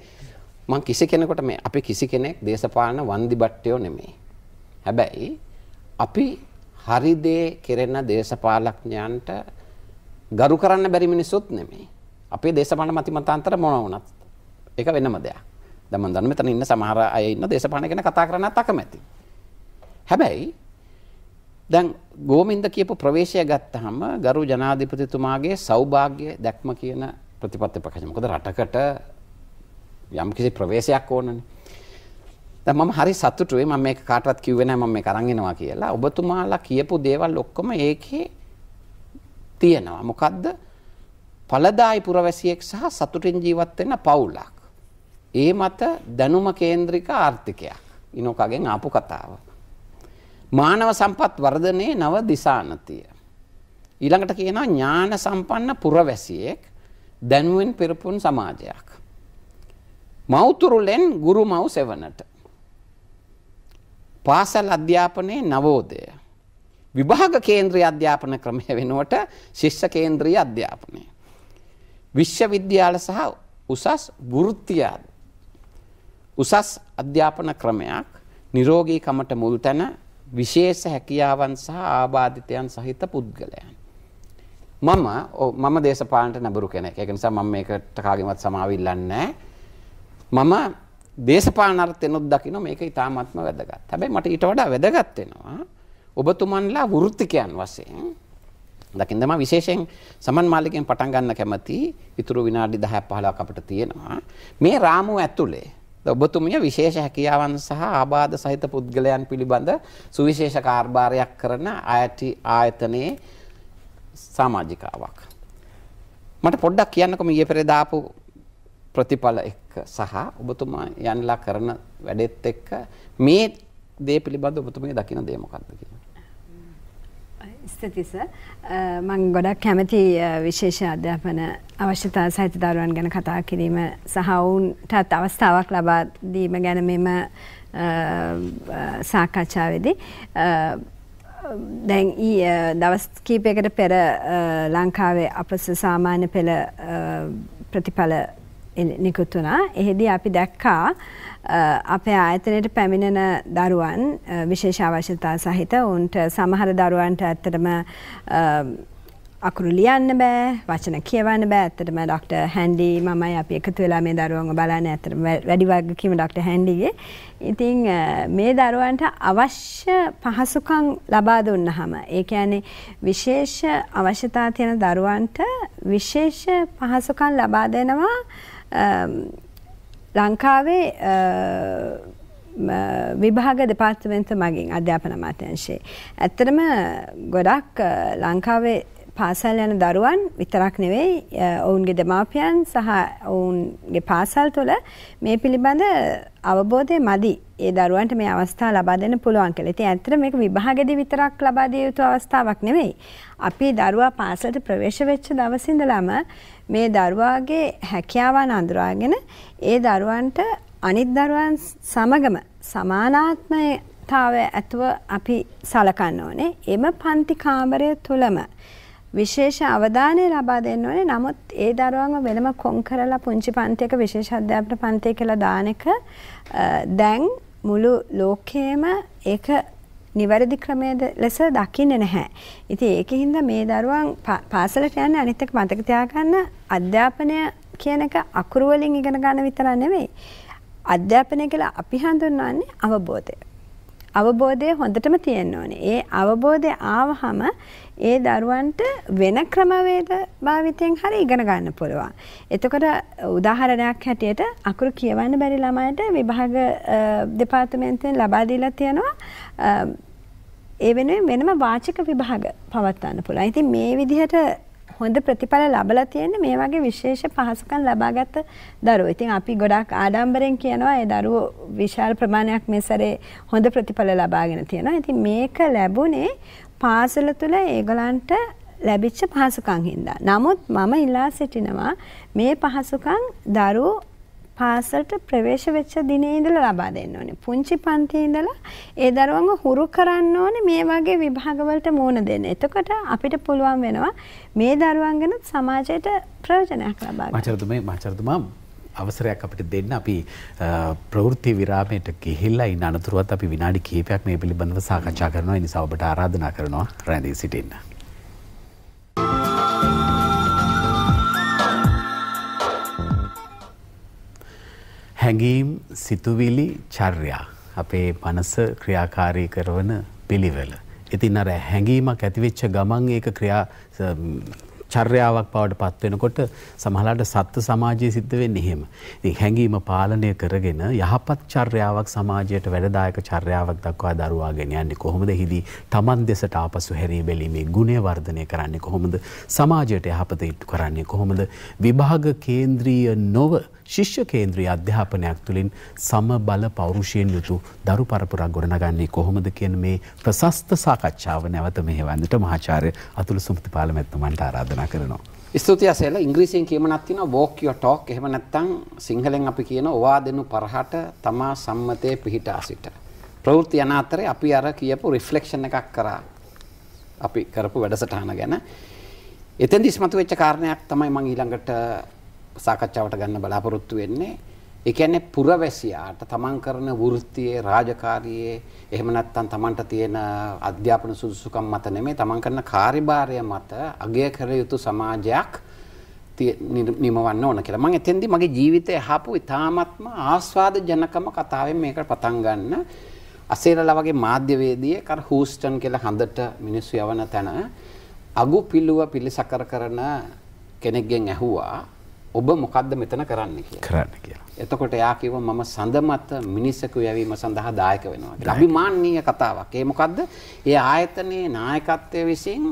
මම කිසි කෙනෙකුට මේ අපි කිසි කෙනෙක් දේශපාලන වන්දි බට්ටියෝ නෙමෙයි. හැබැයි අපි හරි දේ කෙරෙන දේශපාලඥයන්ට ගරු කරන්න බැරි මිනිස්සුත් නෙමෙයි. අපේ දේශපාලන මතිමතාන්තර මොන වුණත් ඒක වෙනම දෙයක්. දැන් මම දන්න මෙතන ඉන්න සමහර අය ඉන්න දේශපාලන ගැන කතා කරන්නත් අකමැති. හැබැයි දැන් ගෝමින්ද කියපු ප්‍රවේශය ගත්තාම ගරු ජනාධිපතිතුමාගේ සෞභාග්‍ය දැක්ම කියන ප්‍රතිපත්ති ප්‍රකාශය. මොකද රටකට යම්කිසි ප්‍රවේශයක් ඕනනේ. දැන් මම හරි සතුටුයි මම මේක කාටවත් කිව්වේ නැහැ මම මේක අරන් එනවා කියලා. ඔබතුමාලා කියපු දේවල් ඔක්කොම ඒකේ තියෙනවා. මොකද්ද? ඵලදායි පුරවැසියෙක් සහ සතුටින් ජීවත් වෙන පවුලක්. ඒ මත දැනුම කේන්ද්‍රික ආර්ථිකයක්. ඉනෝකගෙන් ආපු කතාව. මානව සම්පත් වර්ධනයේ නව දිසානතිය. ඊළඟට කියනවා ඥාන සම්පන්න පුරවැසියෙක් දැනුවෙන් පිරපුන් සමාජයක්. මව්තුරුලෙන් ගුරු මව් සෙවනට පාසල් අධ්‍යාපනයේ නවෝදය. විභාග කේන්ද්‍රීය අධ්‍යාපන ක්‍රමය වෙනුවට ශිෂ්‍ය කේන්ද්‍රීය අධ්‍යාපනය. විශ්වවිද්‍යාල සහ උසස් වෘත්තිය උසස් අධ්‍යාපන ක්‍රමයක් නිරෝගීකමට මුල් තැන විශේෂ හැකියාවන් සහ ආබාධිතයන් සහිත පුද්ගලයන්. මම මම දේශපාලනට නැඹුරු කෙනෙක්. ඒක නිසා මම මේකට කාගෙන්වත් සමාව ඉල්ලන්නේ නැහැ. මම දේශපාලන අර්ථෙනොත් දකින්න මේක ඉතාමත්ම වැදගත්. හැබැයි මට ඊට වඩා වැදගත් වෙනවා ඔබතුමන්ලා වෘත්තිකයන් වශයෙන් දකින්න තමයි විශේෂයෙන් සමන් මාලිකෙන් පටන් ගන්න කැමති ඉතුරු විනාඩි 10ක් 15ක් අපිට තියෙනවා. මේ රාමුව ඇතුලේ ඔබතුමිය විශේෂ හැකියාවන් සහ ආබාධ සහිත පුද්ගලයන් පිළිබඳ සුවිශේෂ කාර්යභාරයක් කරන IIT ආයතනයේ සමාජිකාවක්. මට පොඩ්ඩක් කියන්නකෝ මීයේ පෙරේද ආපු ප්‍රතිඵල එක්ක සහ ඔබතුමා යන්ලා කරන වැඩෙත් එක්ක මේ දේ පිළිබඳ ඔබතුමගේ දකින දේ මොකක්ද කියලා. ස්තතිස මං ගොඩක් කැමති විශේෂ අධ්‍යාපන අවශ්‍යතා සහිත දරුවන් ගැන කතා කිරීම සහ ඔවුන්ටත් අවස්ථාවක් ලබා දීම ගැන මෙම සාකච්ඡාවේදී දැන් ඊ දවස් කීපයකට පෙර ලංකාවේ අප සාමාන්‍ය පෙළ ප්‍රතිඵල නිකුත්තුනා එහිදී අපි දැක්කා අපේ ආයතනයට පැමිණෙන දරුවන් විශේෂ අවශ්‍යතා සහිත උන්ට සමහර දරුවන්ට ඇත්තටම අකුරු ලියන්න බෑ වචන කියවන්න බෑ ඇත්තටම ඩොක්ට හැන්ඩි මමයි අපි එකතු වෙලා මේ දරුවන්ව බලන්න ඇතරම වැඩි වර්ගකීම ඩොක්ට හැන්ඩිගේ ඉතිං මේ දරුවන්ට අවශ්‍ය පහසුකං ලබා දුන්නහම ඒක ඇනේ විශේෂ අවශ්‍යතා තියෙන දරුවන්ට විශේෂ පහසුකන් ලබා දෙනවා Um, ලංකාවේ uh, විභාග දෙපාර්තමෙන්ත මගින් අධ්‍යාපන මාතයංශයේ. ඇත්තටම ගොඩක් uh, ලංකාවේ පාසල් යන දරුවන් විතරක් නෙවෙයි uh, ඔවුන්ගේ දෙමාපියන් සහ ඔවුන්ගේ පාසල් තුළ මේ පිළිබඳ අවබෝධය මදි ඒ දරුවන්ට මේ අවස්ථා ලබා දෙන්න පුළුවන් කියලා. ඉතින් ඇත්තට මේක විභාගෙදි විතරක් ලබා දිය යුතු අවස්ථාවක් නෙවෙයි. අපි දරුවා පාසලට ප්‍රවේශ වෙච්ච දවසින්දලම මේ දරුවාගේ හැකියාවන් අඳුරාගෙන ඒ දරුවන්ට අනිත් දරුවන් සමගම සමානාත්මතාවය ඇතුව අපි සලකන්න ඕනේ. එම පන්ති කාමරය තුලම විශේෂ අවධානය ලබා දෙන්න ඕනේ. නමුත් ඒ දරුවන්ව වෙනම කොන් කරලා පුංචි පන්තියක විශේෂ අධ්‍යාපන පන්තිය කියලා දාන එක දැන් මුළු ලෝකයේම ඒක නිවැරදි ක්‍රමයද ලෙස දකින්නේ නැහැ. ඉතින් ඒකෙන් හින්දා මේ දරුවන් පාසලට යන්නේ අනිත් එක මතක තියාගන්න අධ්‍යාපනය කියන එක අකුරු වලින් ඉගෙන ගන්න විතර නෙමෙයි. අධ්‍යාපනය කියලා අපි හඳුන්වන්නේ අවබෝධය. අවබෝධය හොඳටම තියෙන්න ඕනේ. ඒ අවබෝධය ආවහම ඒ දරුවන්ට වෙන ක්‍රමවේද භාවිතයෙන් හරි ඉගෙන ගන්න පුළුවන්. එතකොට උදාහරණයක් හැටියට අකුරු කියවන්න බැරි ළමයට විභාග දෙපාර්තමේන්තුවෙන් ලබා දීලා තියෙනවා ඒ වෙනුවෙන් වෙනම වාචික විභාග පවත්වන්න පුළුවන්. ඉතින් මේ විදිහට හොඳ ප්‍රතිඵල ලබලා තියෙන්නේ මේ වගේ විශේෂ පහසුකම් ලබාගත් දරුවෝ. ඉතින් අපි ගොඩාක් ආඩම්බරෙන් කියනවා ඒ දරුවෝ විශාල ප්‍රමාණයක් මේ සැරේ හොඳ ප්‍රතිඵල ලබාගෙන තියෙනවා. ඉතින් මේක ලැබුණේ පාසල තුල ඒගොල්ලන්ට ලැබිච්ච පහසුකම් හින්දා. නමුත් මම ඉල්ලා සිටිනවා මේ පහසුකම් දරුවෝ පාසලට ප්‍රවේශ වෙච්ච දිනේ ඉඳලා ලබා දෙන්න ඕනේ. පුංචි පන්තියේ ඉඳලා ඒ දරුවන්ව හුරු කරන්න ඕනේ මේ වගේ විභාගවලට මුහුණ දෙන්න. එතකොට අපිට පුළුවන් වෙනවා මේ දරුවන් ගැන සමාජයට ප්‍රයෝජනයක් ලබා ගන්න. මචරතුමේ මචරතුමා අවසරයක් අපිට දෙන්න අපි ප්‍රවෘත්ති විරාමයට ගිහිල්ලා ඉන්න අනතුරුවත් අපි විනාඩි කිහිපයක් මේ පිළිබඳව සාකච්ඡා කරනවා. ඒ නිසා ඔබට ආරාධනා කරනවා රැඳී සිටින්න. හැඟීම් සිතුවිලි චර්යා. අපේ පනස ක්‍රියාකාරී කරවන පිළිවෙල. ඉතින් අර හැඟීමක් ඇතිවෙච්ච ගමන් ඒක ක්‍රියා චර්යාවක් පවට පත්වෙනකොට සමහලාට සත්ව සමාජය සිද්ධ වෙන්න එහෙම. ති හැඟීම පාලනය කරගෙන යහපත් චර්යාවක් සමාජයට වැඩදායක චර්යාවක් දක්වා දරවාගෙන යන්නේ කොහොමද හිදී තමන් දෙසට ආපසු හැරී බැලීමේ ගුණේ වර්ධනය කරන්නේ කොහොමද සමාජයට යහපත ඉට්ටු කරන්නේ කොහොමද විභාග කේන්ද්‍රීය නොව ශිෂ්‍ය කේන්ද්‍රී අධ්‍යාපනයක් තුළින් සමබල පෞරුෂයෙන් යුතු දරු පරපුරක් ගොඩනගන්නේ කොහොමද කියන මේ ප්‍රශස්ත සාකච්ඡාව නැවත මෙහෙවන්නට මහාචාර්ය අතුළු සුමතිපාල මැතිතුමන්ට ආරාධනා කරනවා. ස්තුතිය සේල ඉංග්‍රීසියෙන් කියමනක් තියෙනවා walk your talk එහෙම නැත්නම් සිංහලෙන් අපි කියන ඔවා දෙනු පරහට තමා සම්මතයේ පිහිටා සිට. ප්‍රවෘත්ති යන අතරේ අපි අර කියපු රිෆ්ලෙක්ෂන් එකක් කරා. අපි කරපු වැඩසටහන ගැන. එතෙන්දි ඉස්මතු වෙච්ච කාරණයක් තමයි මම ඊළඟට සාකච්ඡාවට ගන්න බලාපොරොත්තු වෙන්නේ. ඒ කියන්නේ පුරවැසියාට තමන් කරන වෘත්තියේ රාජකාරියේ එහෙම නැත්නම් තමන්ට තියෙන අධ්‍යාපන සුදුසුකම් මත නෙමෙයි තමන් කරන කාර්යභාරය මත අගය කළ යුතු සමාජයක් නිමවන්න ඕන කියලා. මම එතෙන්දී මගේ ජීවිතය හාපු ඉතාමත්ම ආස්වාද ජනකම කතාවෙන් මේකට පටන් ගන්න. අසේරලා වගේ මාධ්‍යවේදියෙක් අර හූස්ටන් කියලා හඳට මිනිස්සු යවන තැන අගු පිළුව පිළිසකර කරන කෙනෙක්ගෙන් ඇහුවා ඔබ මොකද්ද මෙතන කරන්න කියලා. කරන්න කියලා. එතකොට එයා කිව්වා මම සඳමත මිනිසෙකු යැවීම සඳහා දායක වෙනවා. අභිමානීය කතාවක්. ඒ මොකද්ද? ඒ ආයතනයේ නායකත්වය විසින්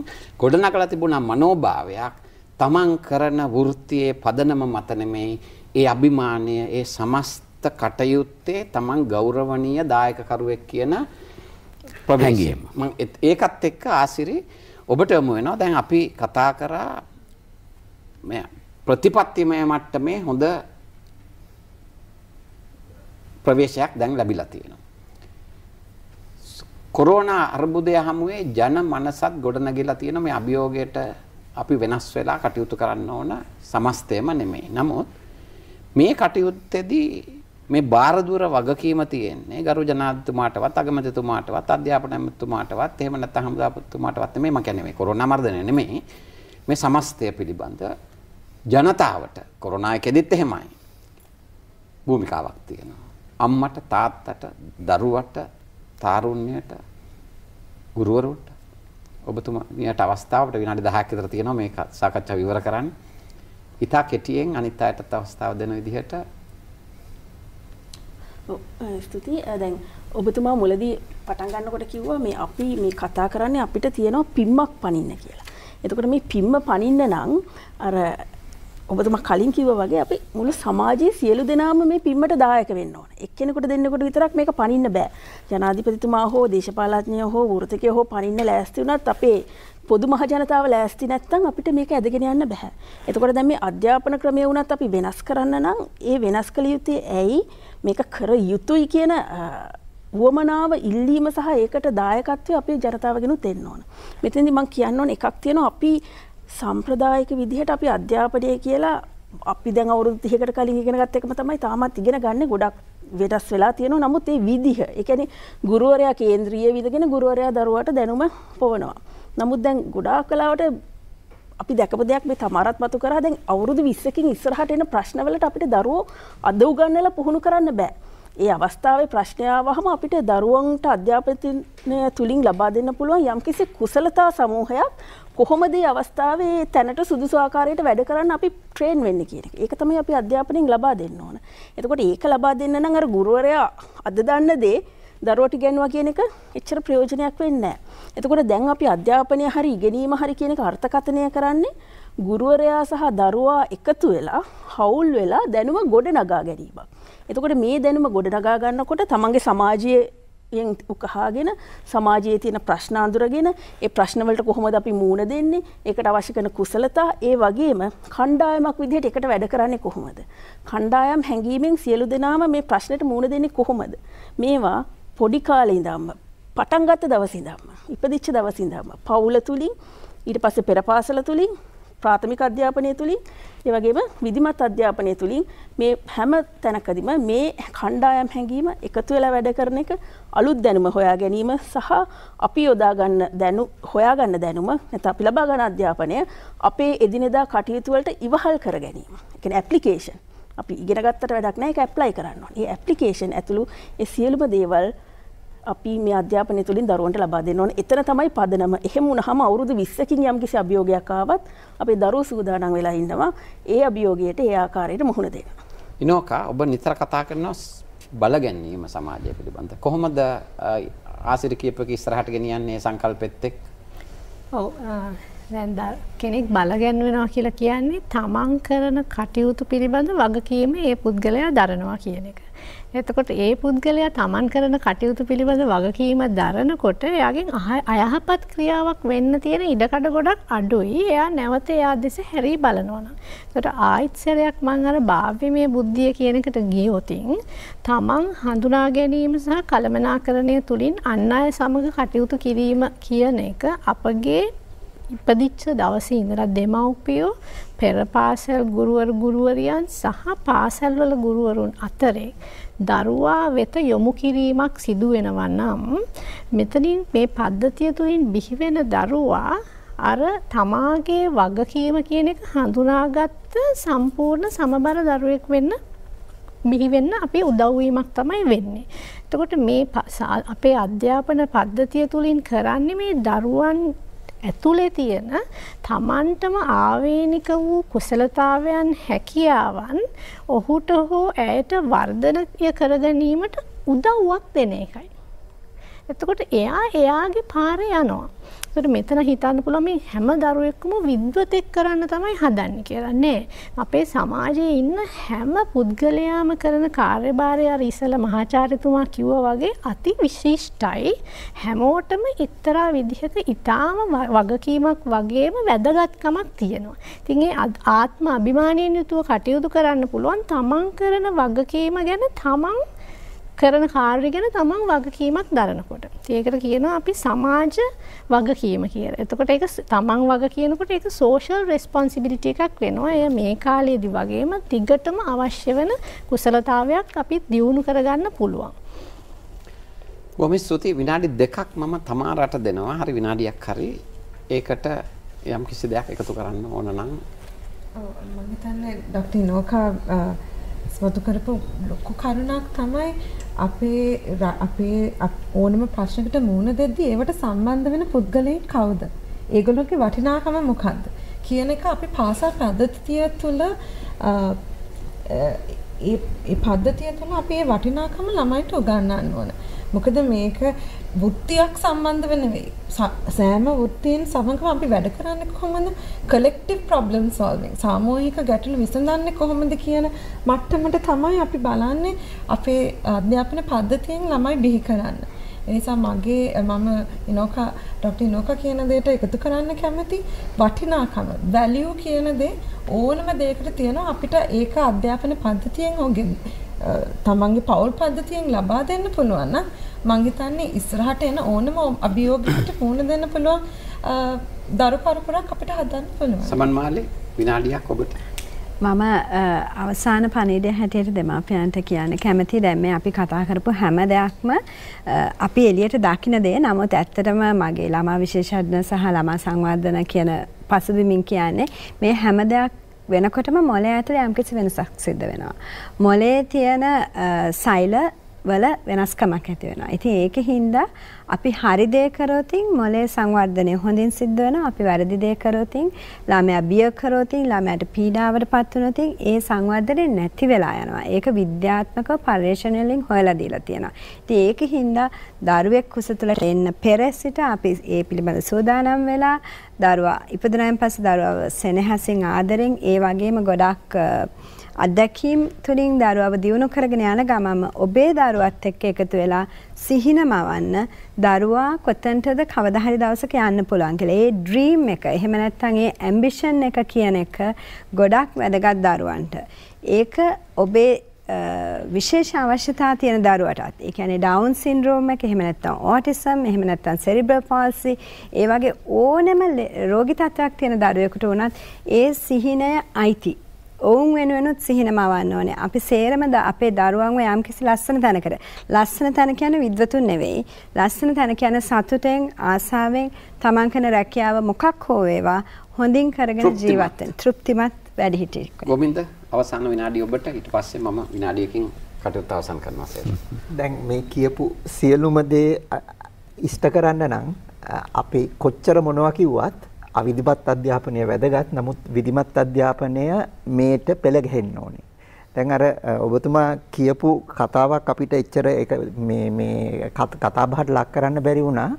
ගොඩනගලා තිබුණා මනෝභාවයක් තමන් කරන වෘත්තියේ පදනම මත නෙමෙයි ඒ අභිමානය ඒ සමස්ත කටයුත්තේ තමන් ගෞරවනීය දායකකරුවෙක් කියන ප්‍රවැගීම මම ඒකත් එක්ක ආසිරි ඔබට යමු වෙනවා දැන් අපි කතා කරා මේ ප්‍රතිපත්තිමය මට්ටමේ හොඳ ප්‍රවේශයක් දැන් ලැබිලා තියෙනවා. කොරෝනා අර්බුදය හමුවේ ජන මනසත් ගොඩනගිලා තියෙන මේ අභියෝගයට අපි වෙනස් වෙලා කටයුතු කරන්න ඕන සමස්තයම නෙමෙයි. නමුත් මේ කටයුත්තේදී මේ බාරදුර වගකීම තියෙන්නේ ගරු ජනාධිපතිතුමාටවත් අගමැතිතුමාටවත් අධ්‍යාපන ඇමතිතුමාටවත් එහෙම නැත්නම් හමුදාපතිතුමාටවත් නෙමෙයි මම කියන්නේ මේ කොරෝනා මර්ධනය නෙමෙයි මේ සමස්තය පිළිබඳ ජනතාවට කොරනා එකෙදිත් එහෙමයි. භූමිකාවක් තියෙනවා. අම්මට තාත්තට දරුවට තාරුණ්‍යයට ගුරුවරුන්ට ඔබතුමාට අවස්ථාවට විනාඩි 10ක් විතර තියෙනවා මේ සාකච්ඡාව විවර කරන්න. ඉතා කෙටියෙන් අනිත් අයටත් අවස්ථාව දෙන විදිහට ස්තුතියි දැන් ඔබතුමා මුලදී පටන් ගන්නකොට කිව්වා මේ අපි මේ කතා කරන්නේ අපිට තියෙනවා පිම්මක් පනින්න කියලා. එතකොට මේ පිම්ම පනින්න නම් අර ඔබතුම කලින් කිව වගේ අපි මුළු සමාජයේ සියලු දෙනාම මේ පින්මට දායක වෙන්න ඕන. එක්කෙනෙකුට දෙන්නෙකුට විතරක් මේක පනින්න බෑ. ජනාධිපතිතුමා හෝ දේශපාලඥය හෝ වෘත්තකය හෝ පනින්න ලෑස්ති වුණත් අපේ පොදු මහජනතාව ලෑස්ති නැත්තම් අපිට මේක ඇදගෙන යන්න බෑ. එතකොට දැන් මේ අධ්‍යාපන ක්‍රමය වුණත් අපි වෙනස් කරන්න නම් ඒ වෙනස් කළ යුත්තේ ඇයි මේක කර යුතුයි කියන වුවමනාව ඉල්ලීම සහ ඒකට දායකත්වය අපේ ජනතාවගෙනුත් දෙන්න ඕන. මෙතෙන්දි මම කියන්න ඕන එකක් තියෙනවා අපි සම්ප්‍රදායික විදිහට අපි අධ්‍යාපනය කියලා අපි දැන් අවුරුදු 30කට කලින් ඉගෙන ගත්ත එකම තමයි තාමත් ඉගෙන ගන්න ගොඩක් වෙනස් වෙලා තියෙනවා. නමුත් ඒ විදිහ, ඒ කියන්නේ ගුරුවරයා කේන්ද්‍රීය විදගෙන ගුරුවරයා දරුවාට දැනුම පොවනවා. නමුත් දැන් ගොඩාක් කලාවට අපි දැකපු දෙයක් මේ තමාරත් මතු කරා දැන් අවුරුදු 20කින් ඉස්සරහට එන ප්‍රශ්නවලට අපිට දරුවෝ අද උගන්වලා පුහුණු කරන්න බෑ. ඒ අවස්ථාවේ ප්‍රශ්නය ආවහම අපිට දරුවන්ට අධ්‍යාපනය තුලින් ලබා දෙන්න පුළුවන් යම්කිසි කුසලතා සමූහයක් කොහොමද අවස්ථාවේ තැනට සුදුසාකාරයට වැඩ කරන්න අපි ට්‍රේන් වෙන්න කියන එක තමයි අපි අධ්‍යාපනයෙන් ලබා දෙන්න ඕන. එතකොට ඒක ලබා දෙන්න නම් අර ගුරුවරයා අද දන්න දේ දරුවට ඉගෙනුවා කියන එක එච්චර ප්‍රයෝජනයක් වෙන්නේ නැහැ. එතකොට දැන් අපි අධ්‍යාපනය හරි ඉගෙනීම හරි කියන එක අර්ථකථනය කරන්නේ ගුරුවරයා සහ දරුවා එකතු වෙලා හවුල් වෙලා දැනුම ගොඩනගා ගැනීමක්. එතකොට මේ දැනුම ගොඩනගා ගන්නකොට තමන්ගේ සමාජයේ යෙන් උකහාගෙන සමාජයේ තියෙන ප්‍රශ්න අඳුරගෙන ඒ ප්‍රශ්නවලට කොහොමද අපි මූණ දෙන්නේ ඒකට අවශ්‍ය කරන කුසලතා ඒ වගේම කණ්ඩායමක් විදිහට එකට වැඩ කරන්නේ කොහොමද කණ්ඩායම් හැංගීමෙන් සියලු දෙනාම මේ ප්‍රශ්නෙට මූණ දෙන්නේ කොහොමද මේවා පොඩි කාලේ ඉඳන්ම පටන් ගත්ත දවසේ ඉඳන්ම ඉපදිච්ච දවසේ ඉඳන්ම පවුල තුලින් ඊට පස්සේ පෙරපාසල තුලින් ප්‍රාථමික අධ්‍යාපනය තුළින් ඒ වගේම විධිමත් අධ්‍යාපනය තුළින් මේ හැම තැනකදීම මේ කණ්ඩායම් හැඟීම එකතු වෙලා වැඩ කරන එක අලුත් දැනුම හොයා ගැනීම සහ අපි යොදා ගන්න දැනු හොයා ගන්න දැනුම නැත්නම් අපි ලබා ගන්න අධ්‍යාපනය අපේ එදිනෙදා කටයුතු වලට ඉවහල් කර ගැනීම. ඒ කියන්නේ ඇප්ලිකේෂන්. අපි ඉගෙන ගත්තට වැඩක් නැහැ ඒක ඇප්ලයි කරන්න ඕනේ. මේ ඇප්ලිකේෂන් ඇතුළු ඒ සියලුම දේවල් අපි මේ අධ්‍යාපනය තුළින් දරුවන්ට ලබා දෙන්න ඕන. එතන තමයි පදනම. එහෙම වුණාම අවුරුදු 20කින් යම්කිසි අභියෝගයක් ආවත් අපේ දරුවෝ සූදානම් වෙලා ඉන්නවා ඒ අභියෝගයට ඒ ආකාරයට මුහුණ දෙන්න. ඉනෝකා ඔබ නිතර කතා කරනවා බල ගැනීම සමාජය පිළිබඳ. කොහොමද ආසිර කියපක ඉස්සරහට ගෙනියන්නේ සංකල්පෙත් එක්ක? ඔව් දැන් කෙනෙක් බලගැන්වෙනවා කියලා කියන්නේ තමන් කරන කටයුතු පිළිබඳ වගකීම ඒ පුද්ගලයා දරනවා කියන එක. එතකොට ඒ පුද්ගලයා තමන් කරන කටයුතු පිළිබඳ වගකීම දරනකොට එයාගෙන් අයහපත් ක්‍රියාවක් වෙන්න තියෙන ඉඩකඩ ගොඩක් අඩුයි. එයා නැවත එයා දෙස හැරී බලනවා නම්. එතකොට ආයිත්සරයක් මම අර භාව්‍යමය බුද්ධිය කියන එකට ගියොතින් තමන් හඳුනා ගැනීම සහ කළමනාකරණය තුලින් අන් අය සමග කටයුතු කිරීම කියන එක අපගේ ඉපදිච්ච දවසේ ඉඳලා දෙමව්පියෝ පෙර පාසල් ගුරුවරු ගුරුවරියන් සහ පාසල්වල ගුරුවරුන් අතරේ දරුවා වෙත යොමු කිරීමක් සිදු වෙනවා නම් මෙතනින් මේ පද්ධතිය තුළින් බිහිවෙන දරුවා අර තමාගේ වගකීම කියන එක හඳුනාගත්ත සම්පූර්ණ සමබර දරුවෙක් වෙන්න බිහිවෙන්න අපි උදව්වීමක් තමයි වෙන්නේ. එතකොට මේ අපේ අධ්‍යාපන පද්ධතිය තුළින් කරන්නේ මේ දරුවන් ඇතුලේ තියෙන තමන්ටම ආවේනික වූ කුසලතාවයන් හැකියාවන් ඔහුට හෝ ඇයට වර්ධනය කර ගැනීමට උදව්වක් දෙන එකයි. එතකොට එයා එයාගේ පාරේ යනවා. ඒකට මෙතන හිතන්න පුළුවන් මේ හැම දරුවෙක්ම විද්වතෙක් කරන්න තමයි හදන්නේ කියලා නෑ. අපේ සමාජයේ ඉන්න හැම පුද්ගලයාම කරන කාර්යභාරය අර ඉසල මහාචාර්යතුමා කිව්වා වගේ අති විශිෂ්ටයි. හැමෝටම එක්තරා විදිහක ඊටාම වගකීමක් වගේම වැදගත්කමක් තියෙනවා. ඉතින් ඒ ආත්ම අභිමානයෙන් යුතුව කටයුතු කරන්න පුළුවන් තමන් කරන වගකීම ගැන තමන් කරන කාර්ය ගැන තමන් වගකීමක් දරනකොට. ඒකට කියනවා අපි සමාජ වගකීම කියලා. එතකොට ඒක තමන් වග කියනකොට ඒක සෝෂල් රෙස්පොන්සිබිලිටි එකක් වෙනවා. එය මේ කාලයේදී වගේම දිගටම අවශ්‍ය වෙන කුසලතාවයක් අපි දියුණු කරගන්න පුළුවන්. බොහොම ස්තුතියි විනාඩි දෙකක් මම තමා රට දෙනවා. හරි විනාඩියක් හරි. ඒකට යම් කිසි දෙයක් එකතු කරන්න ඕන නම් මම හිතන්නේ ડોක්ටර් නෝකා ස්වතු කරපු ලොකු කරුණක් තමයි අපේ අපේ ඕනම ප්‍රශ්නකට මුහුණ දෙද්දී ඒවට සම්බන්ධ වෙන පුද්ගලයෙක් කවුද? ඒගොල්ලෝගේ වටිනාකම මොකද්ද? කියන එක අපි පාසල් පද්ධතිය තුළ ඒ පද්ධතිය තුළ අපි ඒ වටිනාකම ළමයිට උගන්වන්න ඕන. මොකද මේක වෘත්තියක් සම්බන්ධ වෙන සෑම වෘත්තියෙන් සමගම අපි වැඩ කරන්නේ කොහොමද? collective problem solving සාමූහික ගැටලු විසඳන්නේ කොහොමද කියන මට්ටමට තමයි අපි බලන්නේ අපේ අධ්‍යාපන පද්ධතියෙන් ළමයි බිහි කරන්න. එනිසා මගේ මම ඉනෝකා ડોક્ટર ඉනෝකා කියන දෙයට එකතු කරන්න කැමති වටිනාකම value කියන දේ ඕනම දෙයකට තියෙනවා අපිට ඒක අධ්‍යාපන පද්ධතියෙන් හොගෙන්නේ. තමන්ගේ පවුල් පද්ධතියෙන් ලබා දෙන්න පුළුවන් නම් මං හිතන්නේ ඉස්සරහට එන ඕනම අභියෝගයකට මුහුණ දෙන්න පුළුවන් දරු පරපුරක් අපිට හදන්න පුළුවන්. සමන් මාලේ විනාඩියක් ඔබට. මම අවසාන පණිඩය හැටියට දෙමාපියන්ට කියන්න කැමති දැම්ම අපි කතා කරපු හැම දෙයක්ම අපි එලියට දකින දේ නමුත් ඇත්තටම මගේ ළමා විශේෂඥ සහ ළමා සංවර්ධන කියන පසුබිමින් කියන්නේ මේ හැම දෙයක් වෙනකොටම මොලේ ඇතුළ යම්කිසි වෙනසක් සිද්ධ වෙනවා. මොලේ තියෙන සයිල වල වෙනස්කමක් ඇති වෙනවා. ඉතින් ඒක හින්දා අපි හරි දේ කරොතින් මොලේ සංවර්ධනය හොඳින් සිද්ධ වෙනවා. අපි වැරදි දේ කරොතින් ළමයා බිය කරොතින් ළමයාට පීඩාවටපත් වෙනොතින් ඒ සංවර්ධනය නැති වෙලා යනවා. ඒක විද්‍යාත්මකව පර්යේෂණ වලින් හොයලා දීලා තියෙනවා. ඉතින් ඒක හින්දා දරුවෙක් කුස තුලට එන්න පෙර සිට අපි ඒ පිළිබඳ සූදානම් වෙලා දරුවා ඉපදුනායින් පස්සේ දරුවව සෙනෙහසින් ආදරෙන් ඒ වගේම ගොඩක් අත්දැකීම් තුළින් දරුවව දියුණු කරගෙන යන ගමම ඔබේ දරුවත් එක්ක එකතු වෙලා සිහින මවන්න දරුවා කොතන්ටද කවදහරි දවසක යන්න පුළුවන් කියලා. ඒ ඩ්‍රීම් එක එහෙම නැත්නම් ඒ ඇම්බිෂන් එක කියන එක ගොඩක් වැදගත් දරුවන්ට. ඒක ඔබේ විශේෂ අවශ්‍යතා තියෙන දරුවටත් ඒ කියන්නේ ඩවුන් සින්ඩ්‍රෝම් එක එහෙම නැත්නම් ඕටිසම් එහෙම නැත්නම් සෙරිබ්‍රල් පාල්සි ඒ වගේ ඕනෑම රෝගී තත්ත්වයක් තියෙන දරුවෙකුට වුණත් ඒ සිහිනය අයිති ඔවුන් වෙනුවෙනුත් සිහින මවන්න ඕනේ. අපි සේරම අපේ දරුවන්ව යම් කිසි ලස්සන තැනකට. ලස්සන තැන කියන්නේ විද්වතුන් නෙවෙයි. ලස්සන තැන කියන්නේ සතුටෙන්, ආසාවෙන්, තමන් කරන රැකියාව මොකක් හෝ වේවා හොඳින් කරගෙන ජීවත් වෙන. තෘප්තිමත් වැඩිහිටියෙක්. ගෝවින්ද අවසාන විනාඩිය ඔබට ඊට පස්සේ මම විනාඩියකින් කටයුතු අවසන් කරනවා සර්. දැන් මේ කියපු සියලුම දේ ඉෂ්ට කරන්න නම් අපි කොච්චර මොනවා කිව්වත් අවිධිමත් අධ්‍යාපනය වැදගත්. නමුත් විධිමත් අධ්‍යාපනය මේට පෙළ ගැහෙන්න ඕනේ. දැන් අර ඔබතුමා කියපු කතාවක් අපිට එච්චර ඒක මේ මේ කතාබහට ලක් කරන්න බැරි වුණා.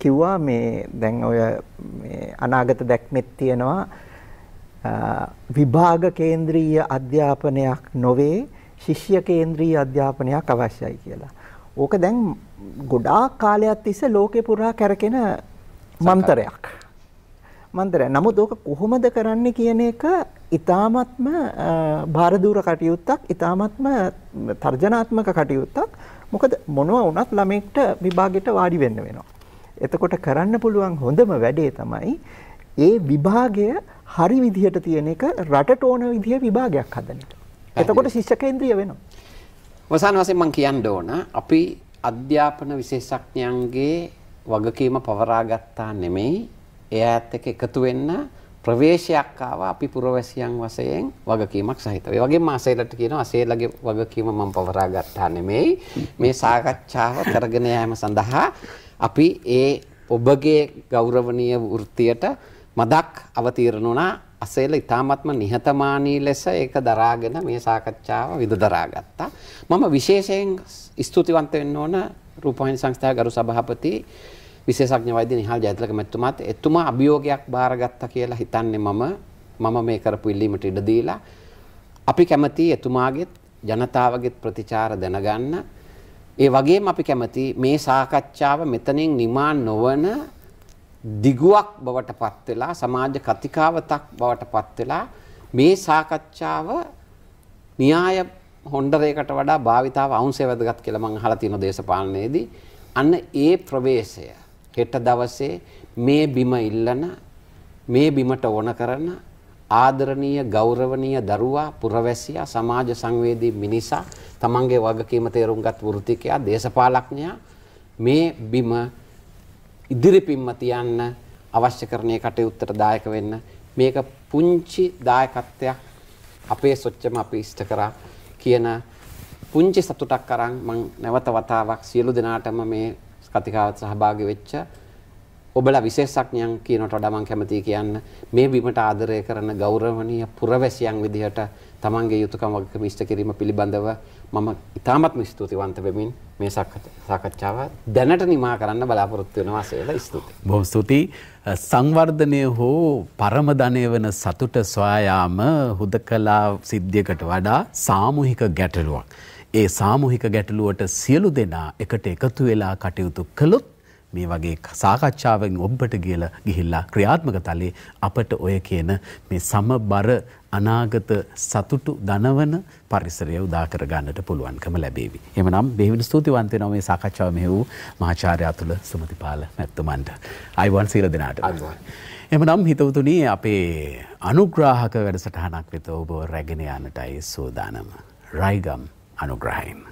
කිව්වා මේ දැන් ඔය මේ අනාගත දැක්මෙත් තියෙනවා විභාග කේන්ද්‍රීය අධ්‍යාපනයක් නොවේ ශිෂ්‍ය කේන්ද්‍රීය අධ්‍යාපනයක් අවශ්‍යයි කියලා. ඕක දැන් ගොඩාක් කාලයක් තිස්සේ ලෝකේ පුරා කැරකෙන මන්තරයක්. මන්දර. නමුත් ඕක කොහොමද කරන්නේ කියන එක ඊ타මත්ම භාරදූර කටයුත්තක්, ඊ타මත්ම තර්ජනාත්මක කටයුත්තක්. මොකද මොනවා වුණත් ළමෙක්ට විභාගෙට වාඩි වෙන්න වෙනවා. එතකොට කරන්න පුළුවන් හොඳම වැඩේ තමයි ඒ විභාගය හරි විදිහට තියෙන එක රටට ඕන විදිහ විභාගයක් හදන එක. එතකොට ශිෂ්‍ය කේන්ද්‍රීය වෙනවා. අවසාන වශයෙන් මම කියන්න ඕන අපි අධ්‍යාපන විශේෂඥයන්ගේ වගකීම පවරා ගත්තා නෙමෙයි එයාත් එක්ක එකතු වෙන්න ප්‍රවේශයක් ආවා අපි පුරවැසියන් වශයෙන් වගකීමක් සහිතව. ඒ වගේම අසේලට කියනවා අසේලගේ වගකීම මම පවරා ගත්තා නෙමෙයි. මේ සාකච්ඡාව කරගෙන යාම සඳහා අපි ඒ ඔබගේ ගෞරවනීය වෘත්තියට මදක් අවතීර්ණ වුණා. අසේල ඉතාමත්ම නිහතමානී ලෙස ඒක දරාගෙන මේ සාකච්ඡාව විඳ දරාගත්තා. මම විශේෂයෙන් ස්තුතිවන්ත වෙන්න ඕන රූපවාහිනී සංස්ථාවේ ගරු සභාපති විශේෂඥ වෛද්‍ය නිහල් ජයතිලක මැතිතුමාත් එතුමා අභියෝගයක් බාරගත්තා කියලා හිතන්නේ මම මම මේ කරපු ඉල්ලීමට ඉඩ දීලා අපි කැමති එතුමාගෙත් ජනතාවගෙත් ප්‍රතිචාර දැනගන්න ඒ වගේම අපි කැමති මේ සාකච්ඡාව මෙතනින් නිමා නොවන දිගුවක් බවට පත් වෙලා සමාජ කතිකාවතක් බවට පත් වෙලා මේ සාකච්ඡාව න්‍යාය හොන්ඩරයකට වඩා භාවිතාව අවුන්සේ වැදගත් කියලා මං අහලා තියෙන දේශපාලනයේදී අන්න ඒ ප්‍රවේශය හෙට දවසේ මේ බිම ඉල්ලන මේ බිමට ඕන කරන ආදරණීය ගෞරවනීය දරුවා පුරවැසියා සමාජ සංවේදී මිනිසා තමන්ගේ වගකීම තේරුම්ගත් වෘත්තිකයා දේශපාලඥයා මේ බිම ඉදිරිපින්ම තියන්න අවශ්‍ය කරන කටයුත්තට දායක වෙන්න මේක පුංචි දායකත්වයක් අපේ සොච්චම අපි ඉෂ්ට කරා කියන පුංචි සතුටක් අරන් මම නැවත වතාවක් සියලු දෙනාටම මේ කතිකාවත් සහභාගී වෙච්ච ඔබලා විශේෂඥයන් කියනට වඩා මම කැමතියි කියන්න මේ බිමට ආදරය කරන ගෞරවනීය පුරවැසියන් විදිහට තමන්ගේ යුතුයකම වගකීම ඉෂ්ට කිරීම පිළිබඳව මම ඉතාමත්ම ස්තුතිවන්ත වෙමින් මේ සාකච්ඡාව දැනට නිමා කරන්න බලාපොරොත්තු වෙනවා සේලා ස්තුතියි. බොහොම ස්තුතියි. සංවර්ධනය හෝ පරම ධනය වෙන සතුට සොයා යාම හුදකලා සිද්ධියකට වඩා සාමූහික ගැටලුවක්. ඒ සාමූහික ගැටලුවට සියලු දෙනා එකට එකතු වෙලා කටයුතු කළොත් මේ වගේ සාකච්ඡාවෙන් ඔබට කියලා ගිහිල්ලා ක්‍රියාත්මක තලයේ අපට ඔය කියන මේ සමබර අනාගත සතුටු දනවන පරිසරය උදා කර ගන්නට පුළුවන්කම ලැබේවි. එහෙමනම් බෙහෙවින් ස්තුතිවන්ත වෙනවා මේ සාකච්ඡාව මෙහෙවූ මහාචාර්ය අතුල සුමතිපාල මැතිතුමන්ට. අයිවන් සීල දෙනාට. අයිවන්. එමනම් හිතවතුනි අපේ අනුග්‍රාහක වැඩසටහනක් වෙත ඔබ රැගෙන යන්නටයි සූදානම. රයිගම් അനുഗ്രഹയും